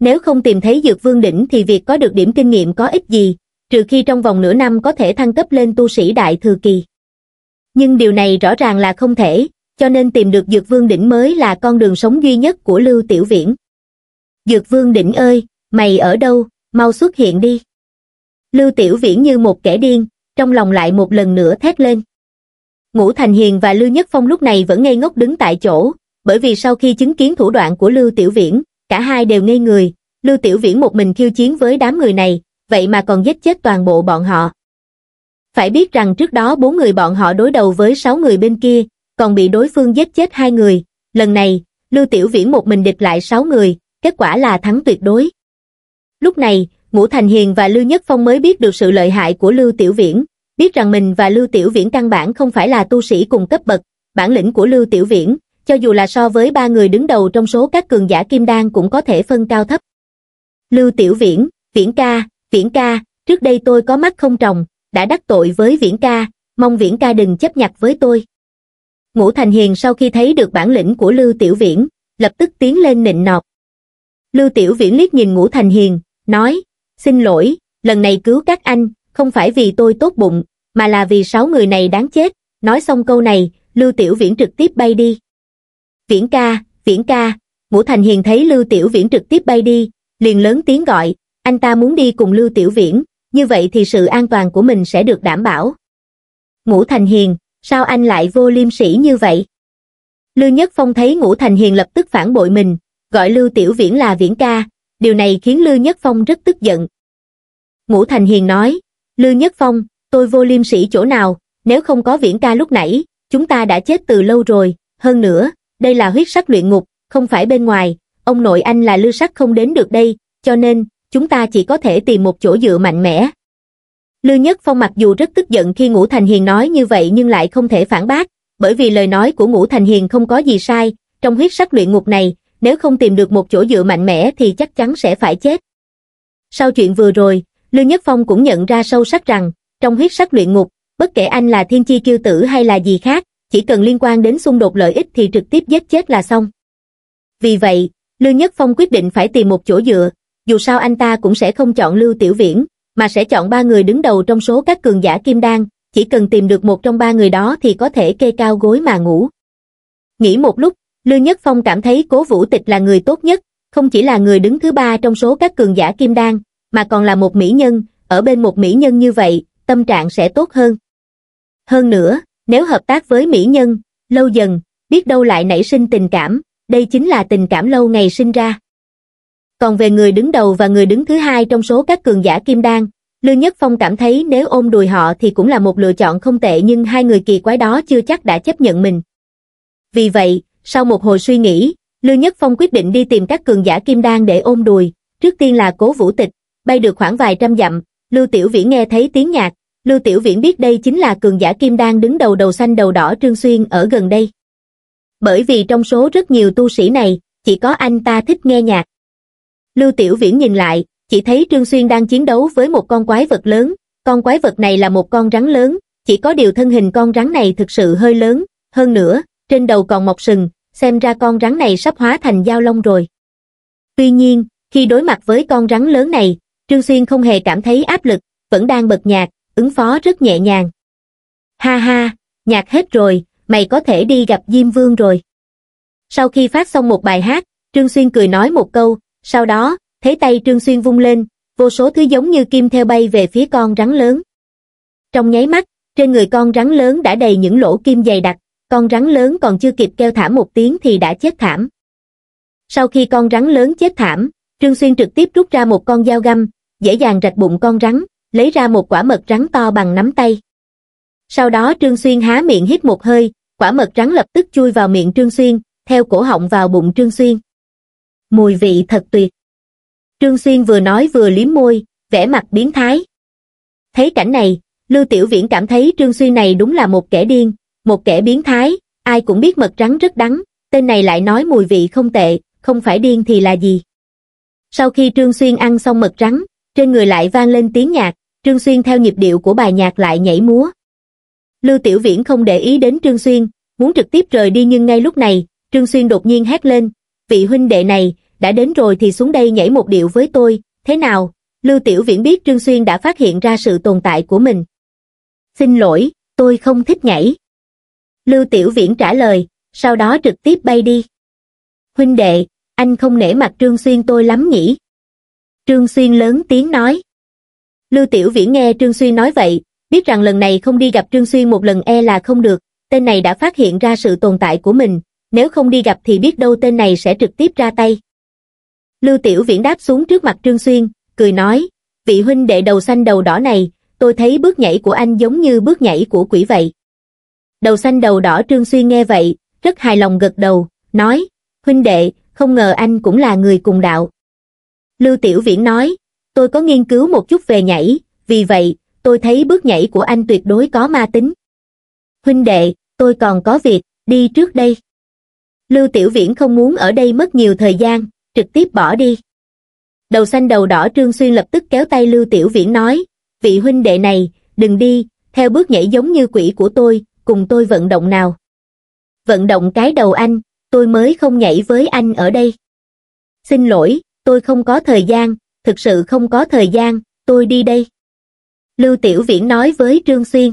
nếu không tìm thấy dược vương đỉnh thì việc có được điểm kinh nghiệm có ích gì trừ khi trong vòng nửa năm có thể thăng cấp lên tu sĩ đại thừa kỳ nhưng điều này rõ ràng là không thể cho nên tìm được Dược Vương Đỉnh mới là con đường sống duy nhất của Lưu Tiểu Viễn. Dược Vương Đỉnh ơi, mày ở đâu, mau xuất hiện đi. Lưu Tiểu Viễn như một kẻ điên, trong lòng lại một lần nữa thét lên. Ngũ Thành Hiền và Lưu Nhất Phong lúc này vẫn ngây ngốc đứng tại chỗ, bởi vì sau khi chứng kiến thủ đoạn của Lưu Tiểu Viễn, cả hai đều ngây người, Lưu Tiểu Viễn một mình khiêu chiến với đám người này, vậy mà còn giết chết toàn bộ bọn họ. Phải biết rằng trước đó bốn người bọn họ đối đầu với sáu người bên kia, còn bị đối phương giết chết hai người, lần này, Lưu Tiểu Viễn một mình địch lại sáu người, kết quả là thắng tuyệt đối. Lúc này, Ngũ Thành Hiền và Lưu Nhất Phong mới biết được sự lợi hại của Lưu Tiểu Viễn, biết rằng mình và Lưu Tiểu Viễn căn bản không phải là tu sĩ cùng cấp bậc, bản lĩnh của Lưu Tiểu Viễn, cho dù là so với ba người đứng đầu trong số các cường giả kim đan cũng có thể phân cao thấp. Lưu Tiểu Viễn, Viễn ca, Viễn ca, trước đây tôi có mắt không trồng, đã đắc tội với Viễn ca, mong Viễn ca đừng chấp nhặt với tôi. Ngũ Thành Hiền sau khi thấy được bản lĩnh của Lưu Tiểu Viễn, lập tức tiến lên nịnh nọt. Lưu Tiểu Viễn liếc nhìn Ngũ Thành Hiền, nói, xin lỗi, lần này cứu các anh, không phải vì tôi tốt bụng, mà là vì sáu người này đáng chết. Nói xong câu này, Lưu Tiểu Viễn trực tiếp bay đi. Viễn ca, Viễn ca, Ngũ Thành Hiền thấy Lưu Tiểu Viễn trực tiếp bay đi, liền lớn tiếng gọi, anh ta muốn đi cùng Lưu Tiểu Viễn, như vậy thì sự an toàn của mình sẽ được đảm bảo. Ngũ Thành Hiền, sao anh lại vô liêm sỉ như vậy? Lưu Nhất Phong thấy Ngũ Thành Hiền lập tức phản bội mình, gọi Lưu Tiểu Viễn là Viễn ca, điều này khiến Lưu Nhất Phong rất tức giận. Ngũ Thành Hiền nói, Lưu Nhất Phong, tôi vô liêm sỉ chỗ nào, nếu không có Viễn ca lúc nãy, chúng ta đã chết từ lâu rồi, hơn nữa, đây là huyết sắc luyện ngục, không phải bên ngoài, ông nội anh là Lưu Sắc không đến được đây, cho nên, chúng ta chỉ có thể tìm một chỗ dựa mạnh mẽ, Lưu Nhất Phong mặc dù rất tức giận khi Ngũ Thành Hiền nói như vậy nhưng lại không thể phản bác, bởi vì lời nói của Ngũ Thành Hiền không có gì sai, trong huyết sắc luyện ngục này, nếu không tìm được một chỗ dựa mạnh mẽ thì chắc chắn sẽ phải chết. Sau chuyện vừa rồi, Lưu Nhất Phong cũng nhận ra sâu sắc rằng, trong huyết sắc luyện ngục, bất kể anh là thiên chi kiêu tử hay là gì khác, chỉ cần liên quan đến xung đột lợi ích thì trực tiếp giết chết là xong. Vì vậy, Lưu Nhất Phong quyết định phải tìm một chỗ dựa, dù sao anh ta cũng sẽ không chọn Lưu Tiểu Viễn, mà sẽ chọn ba người đứng đầu trong số các cường giả kim đan, chỉ cần tìm được một trong ba người đó thì có thể kê cao gối mà ngủ. Nghĩ một lúc, Lưu Nhất Phong cảm thấy Cố Vũ Tịch là người tốt nhất, không chỉ là người đứng thứ ba trong số các cường giả kim đan, mà còn là một mỹ nhân, ở bên một mỹ nhân như vậy, tâm trạng sẽ tốt hơn. Hơn nữa, nếu hợp tác với mỹ nhân, lâu dần, biết đâu lại nảy sinh tình cảm, đây chính là tình cảm lâu ngày sinh ra còn về người đứng đầu và người đứng thứ hai trong số các cường giả kim đan, Lương Nhất Phong cảm thấy nếu ôm đùi họ thì cũng là một lựa chọn không tệ nhưng hai người kỳ quái đó chưa chắc đã chấp nhận mình. Vì vậy, sau một hồi suy nghĩ, Lương Nhất Phong quyết định đi tìm các cường giả kim đan để ôm đùi, trước tiên là cố vũ tịch, bay được khoảng vài trăm dặm, Lưu Tiểu Viễn nghe thấy tiếng nhạc, Lưu Tiểu Viễn biết đây chính là cường giả kim đan đứng đầu đầu xanh đầu đỏ Trương Xuyên ở gần đây. Bởi vì trong số rất nhiều tu sĩ này, chỉ có anh ta thích nghe nhạc lưu tiểu viễn nhìn lại chỉ thấy trương xuyên đang chiến đấu với một con quái vật lớn con quái vật này là một con rắn lớn chỉ có điều thân hình con rắn này thực sự hơi lớn hơn nữa trên đầu còn mọc sừng xem ra con rắn này sắp hóa thành dao lông rồi tuy nhiên khi đối mặt với con rắn lớn này trương xuyên không hề cảm thấy áp lực vẫn đang bật nhạc ứng phó rất nhẹ nhàng ha ha nhạc hết rồi mày có thể đi gặp diêm vương rồi sau khi phát xong một bài hát trương xuyên cười nói một câu sau đó, thấy tay Trương Xuyên vung lên, vô số thứ giống như kim theo bay về phía con rắn lớn. Trong nháy mắt, trên người con rắn lớn đã đầy những lỗ kim dày đặc, con rắn lớn còn chưa kịp kêu thảm một tiếng thì đã chết thảm. Sau khi con rắn lớn chết thảm, Trương Xuyên trực tiếp rút ra một con dao găm, dễ dàng rạch bụng con rắn, lấy ra một quả mật rắn to bằng nắm tay. Sau đó Trương Xuyên há miệng hít một hơi, quả mật rắn lập tức chui vào miệng Trương Xuyên, theo cổ họng vào bụng Trương Xuyên mùi vị thật tuyệt. Trương Xuyên vừa nói vừa liếm môi, vẻ mặt biến thái. Thấy cảnh này, Lưu Tiểu Viễn cảm thấy Trương Xuyên này đúng là một kẻ điên, một kẻ biến thái, ai cũng biết mật rắn rất đắng, tên này lại nói mùi vị không tệ, không phải điên thì là gì. Sau khi Trương Xuyên ăn xong mật rắn, trên người lại vang lên tiếng nhạc, Trương Xuyên theo nhịp điệu của bài nhạc lại nhảy múa. Lưu Tiểu Viễn không để ý đến Trương Xuyên, muốn trực tiếp rời đi nhưng ngay lúc này, Trương Xuyên đột nhiên hét lên, vị huynh đệ này, đã đến rồi thì xuống đây nhảy một điệu với tôi, thế nào? Lưu Tiểu Viễn biết Trương Xuyên đã phát hiện ra sự tồn tại của mình. Xin lỗi, tôi không thích nhảy. Lưu Tiểu Viễn trả lời, sau đó trực tiếp bay đi. Huynh đệ, anh không nể mặt Trương Xuyên tôi lắm nhỉ? Trương Xuyên lớn tiếng nói. Lưu Tiểu Viễn nghe Trương Xuyên nói vậy, biết rằng lần này không đi gặp Trương Xuyên một lần e là không được, tên này đã phát hiện ra sự tồn tại của mình, nếu không đi gặp thì biết đâu tên này sẽ trực tiếp ra tay. Lưu Tiểu Viễn đáp xuống trước mặt Trương Xuyên, cười nói, vị huynh đệ đầu xanh đầu đỏ này, tôi thấy bước nhảy của anh giống như bước nhảy của quỷ vậy. Đầu xanh đầu đỏ Trương Xuyên nghe vậy, rất hài lòng gật đầu, nói, huynh đệ, không ngờ anh cũng là người cùng đạo. Lưu Tiểu Viễn nói, tôi có nghiên cứu một chút về nhảy, vì vậy, tôi thấy bước nhảy của anh tuyệt đối có ma tính. Huynh đệ, tôi còn có việc, đi trước đây. Lưu Tiểu Viễn không muốn ở đây mất nhiều thời gian, trực tiếp bỏ đi. Đầu xanh đầu đỏ Trương Xuyên lập tức kéo tay Lưu Tiểu Viễn nói, vị huynh đệ này, đừng đi, theo bước nhảy giống như quỷ của tôi, cùng tôi vận động nào. Vận động cái đầu anh, tôi mới không nhảy với anh ở đây. Xin lỗi, tôi không có thời gian, thực sự không có thời gian, tôi đi đây. Lưu Tiểu Viễn nói với Trương Xuyên.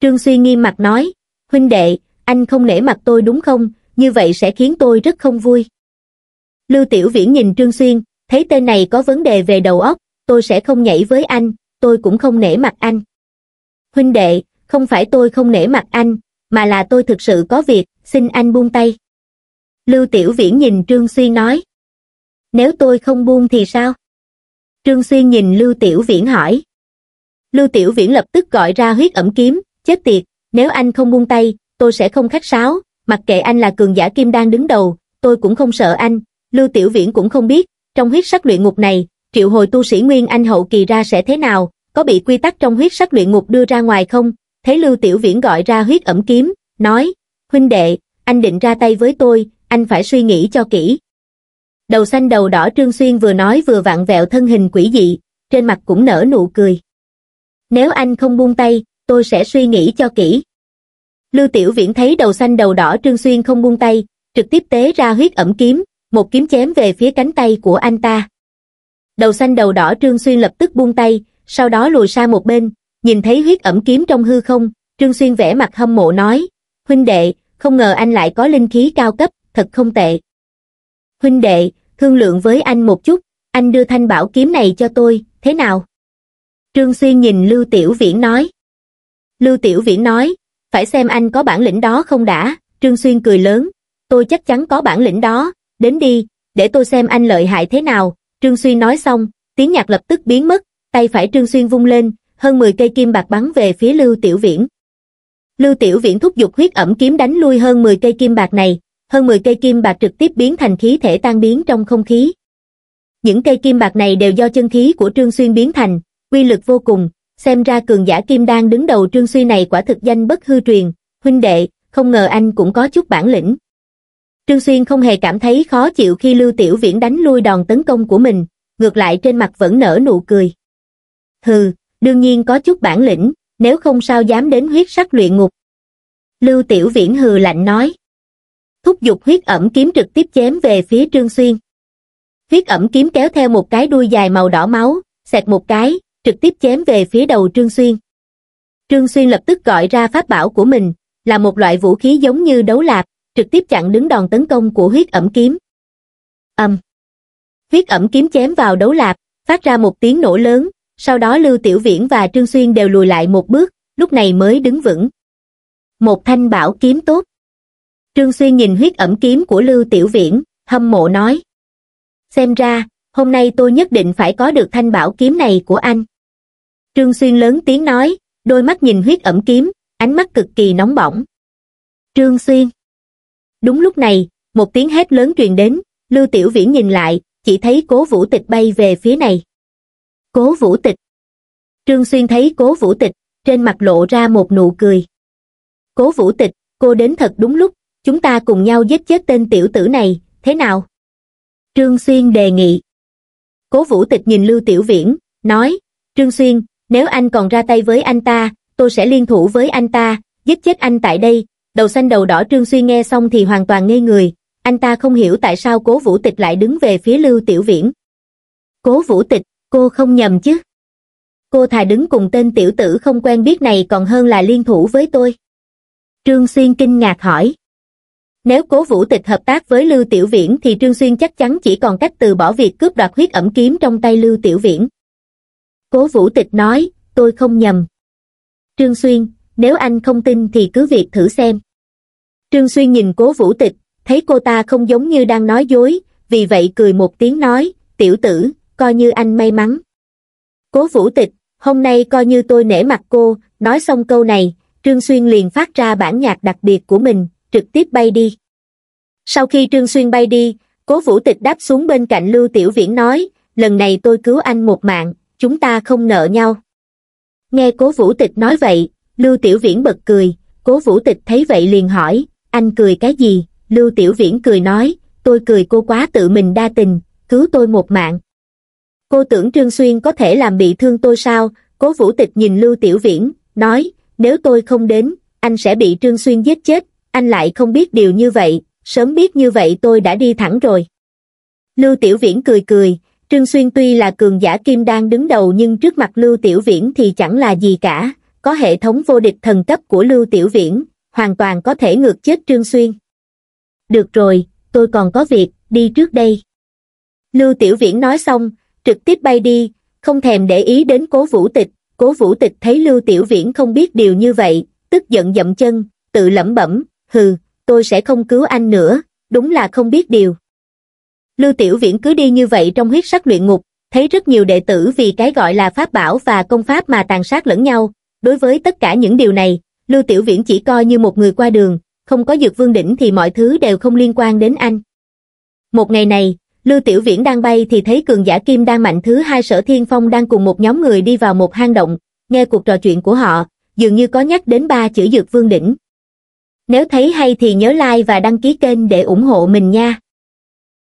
Trương Xuyên nghiêm mặt nói, huynh đệ, anh không nể mặt tôi đúng không, như vậy sẽ khiến tôi rất không vui. Lưu Tiểu Viễn nhìn Trương Xuyên, thấy tên này có vấn đề về đầu óc, tôi sẽ không nhảy với anh, tôi cũng không nể mặt anh. Huynh đệ, không phải tôi không nể mặt anh, mà là tôi thực sự có việc, xin anh buông tay. Lưu Tiểu Viễn nhìn Trương Xuyên nói. Nếu tôi không buông thì sao? Trương Xuyên nhìn Lưu Tiểu Viễn hỏi. Lưu Tiểu Viễn lập tức gọi ra huyết ẩm kiếm, chết tiệt, nếu anh không buông tay, tôi sẽ không khách sáo, mặc kệ anh là cường giả kim đang đứng đầu, tôi cũng không sợ anh, Lưu Tiểu Viễn cũng không biết, trong huyết sắc luyện ngục này, triệu hồi tu sĩ Nguyên Anh hậu kỳ ra sẽ thế nào, có bị quy tắc trong huyết sắc luyện ngục đưa ra ngoài không? Thấy Lưu Tiểu Viễn gọi ra huyết ẩm kiếm, nói, huynh đệ, anh định ra tay với tôi, anh phải suy nghĩ cho kỹ. Đầu xanh đầu đỏ Trương Xuyên vừa nói vừa vặn vẹo thân hình quỷ dị, trên mặt cũng nở nụ cười. Nếu anh không buông tay, tôi sẽ suy nghĩ cho kỹ. Lưu Tiểu Viễn thấy đầu xanh đầu đỏ Trương Xuyên không buông tay, trực tiếp tế ra huyết ẩm kiếm, một kiếm chém về phía cánh tay của anh ta. Đầu xanh đầu đỏ Trương Xuyên lập tức buông tay, sau đó lùi xa một bên, nhìn thấy huyết ẩm kiếm trong hư không, Trương Xuyên vẻ mặt hâm mộ nói, huynh đệ, không ngờ anh lại có linh khí cao cấp, thật không tệ. Huynh đệ, thương lượng với anh một chút, anh đưa thanh bảo kiếm này cho tôi, thế nào? Trương Xuyên nhìn Lưu Tiểu Viễn nói. Lưu Tiểu Viễn nói, phải xem anh có bản lĩnh đó không đã, Trương Xuyên cười lớn, tôi chắc chắn có bản lĩnh đó, đến đi, để tôi xem anh lợi hại thế nào, Trương Xuyên nói xong, tiếng nhạc lập tức biến mất, tay phải Trương Xuyên vung lên, hơn 10 cây kim bạc bắn về phía Lưu Tiểu Viễn. Lưu Tiểu Viễn thúc giục huyết ẩm kiếm đánh lui hơn 10 cây kim bạc này, hơn 10 cây kim bạc trực tiếp biến thành khí thể tan biến trong không khí. Những cây kim bạc này đều do chân khí của Trương Xuyên biến thành, quy lực vô cùng, xem ra cường giả kim đang đứng đầu Trương Xuyên này quả thực danh bất hư truyền, huynh đệ, không ngờ anh cũng có chút bản lĩnh. Trương Xuyên không hề cảm thấy khó chịu khi Lưu Tiểu Viễn đánh lui đòn tấn công của mình, ngược lại trên mặt vẫn nở nụ cười. Hừ, đương nhiên có chút bản lĩnh, nếu không sao dám đến huyết sắc luyện ngục. Lưu Tiểu Viễn hừ lạnh nói. Thúc giục huyết ẩm kiếm trực tiếp chém về phía Trương Xuyên. Huyết ẩm kiếm kéo theo một cái đuôi dài màu đỏ máu, xẹt một cái, trực tiếp chém về phía đầu Trương Xuyên. Trương Xuyên lập tức gọi ra pháp bảo của mình, là một loại vũ khí giống như đấu lạp, trực tiếp chặn đứng đòn tấn công của huyết ẩm kiếm. Âm! Um. Huyết ẩm kiếm chém vào đấu lạp, phát ra một tiếng nổ lớn, sau đó Lưu Tiểu Viễn và Trương Xuyên đều lùi lại một bước, lúc này mới đứng vững. Một thanh bảo kiếm tốt. Trương Xuyên nhìn huyết ẩm kiếm của Lưu Tiểu Viễn, hâm mộ nói. Xem ra, hôm nay tôi nhất định phải có được thanh bảo kiếm này của anh. Trương Xuyên lớn tiếng nói, đôi mắt nhìn huyết ẩm kiếm, ánh mắt cực kỳ nóng bỏng. Trương Xuyên Đúng lúc này, một tiếng hét lớn truyền đến, Lưu Tiểu Viễn nhìn lại, chỉ thấy cố vũ tịch bay về phía này. Cố vũ tịch. Trương Xuyên thấy cố vũ tịch, trên mặt lộ ra một nụ cười. Cố vũ tịch, cô đến thật đúng lúc, chúng ta cùng nhau giết chết tên tiểu tử này, thế nào? Trương Xuyên đề nghị. Cố vũ tịch nhìn Lưu Tiểu Viễn, nói, Trương Xuyên, nếu anh còn ra tay với anh ta, tôi sẽ liên thủ với anh ta, giết chết anh tại đây, đầu xanh đầu đỏ Trương Suy nghe xong thì hoàn toàn ngây người, anh ta không hiểu tại sao cố vũ tịch lại đứng về phía Lưu Tiểu Viễn. Cố vũ tịch, cô không nhầm chứ? Cô thà đứng cùng tên tiểu tử không quen biết này còn hơn là liên thủ với tôi. Trương Xuyên kinh ngạc hỏi. Nếu cố vũ tịch hợp tác với Lưu Tiểu Viễn thì Trương Xuyên chắc chắn chỉ còn cách từ bỏ việc cướp đoạt huyết ẩm kiếm trong tay Lưu Tiểu Viễn. Cố vũ tịch nói, tôi không nhầm. Trương Xuyên, nếu anh không tin thì cứ việc thử xem. Trương Xuyên nhìn cố vũ tịch, thấy cô ta không giống như đang nói dối, vì vậy cười một tiếng nói, tiểu tử, coi như anh may mắn. Cố vũ tịch, hôm nay coi như tôi nể mặt cô, nói xong câu này, Trương Xuyên liền phát ra bản nhạc đặc biệt của mình, trực tiếp bay đi. Sau khi Trương Xuyên bay đi, cố vũ tịch đáp xuống bên cạnh Lưu Tiểu Viễn nói, lần này tôi cứu anh một mạng, chúng ta không nợ nhau. Nghe cố vũ tịch nói vậy, Lưu Tiểu Viễn bật cười, cố vũ tịch thấy vậy liền hỏi, anh cười cái gì lưu tiểu viễn cười nói tôi cười cô quá tự mình đa tình cứu tôi một mạng cô tưởng trương xuyên có thể làm bị thương tôi sao cố vũ tịch nhìn lưu tiểu viễn nói nếu tôi không đến anh sẽ bị trương xuyên giết chết anh lại không biết điều như vậy sớm biết như vậy tôi đã đi thẳng rồi lưu tiểu viễn cười cười trương xuyên tuy là cường giả kim đang đứng đầu nhưng trước mặt lưu tiểu viễn thì chẳng là gì cả có hệ thống vô địch thần cấp của lưu tiểu viễn hoàn toàn có thể ngược chết Trương Xuyên. Được rồi, tôi còn có việc, đi trước đây. Lưu Tiểu Viễn nói xong, trực tiếp bay đi, không thèm để ý đến cố vũ tịch. Cố vũ tịch thấy Lưu Tiểu Viễn không biết điều như vậy, tức giận dậm chân, tự lẩm bẩm, hừ, tôi sẽ không cứu anh nữa, đúng là không biết điều. Lưu Tiểu Viễn cứ đi như vậy trong huyết sắc luyện ngục, thấy rất nhiều đệ tử vì cái gọi là pháp bảo và công pháp mà tàn sát lẫn nhau. Đối với tất cả những điều này, Lưu Tiểu Viễn chỉ coi như một người qua đường, không có dược vương đỉnh thì mọi thứ đều không liên quan đến anh. Một ngày này, Lưu Tiểu Viễn đang bay thì thấy cường giả kim đang mạnh thứ hai sở thiên phong đang cùng một nhóm người đi vào một hang động, nghe cuộc trò chuyện của họ, dường như có nhắc đến ba chữ dược vương đỉnh. Nếu thấy hay thì nhớ like và đăng ký kênh để ủng hộ mình nha.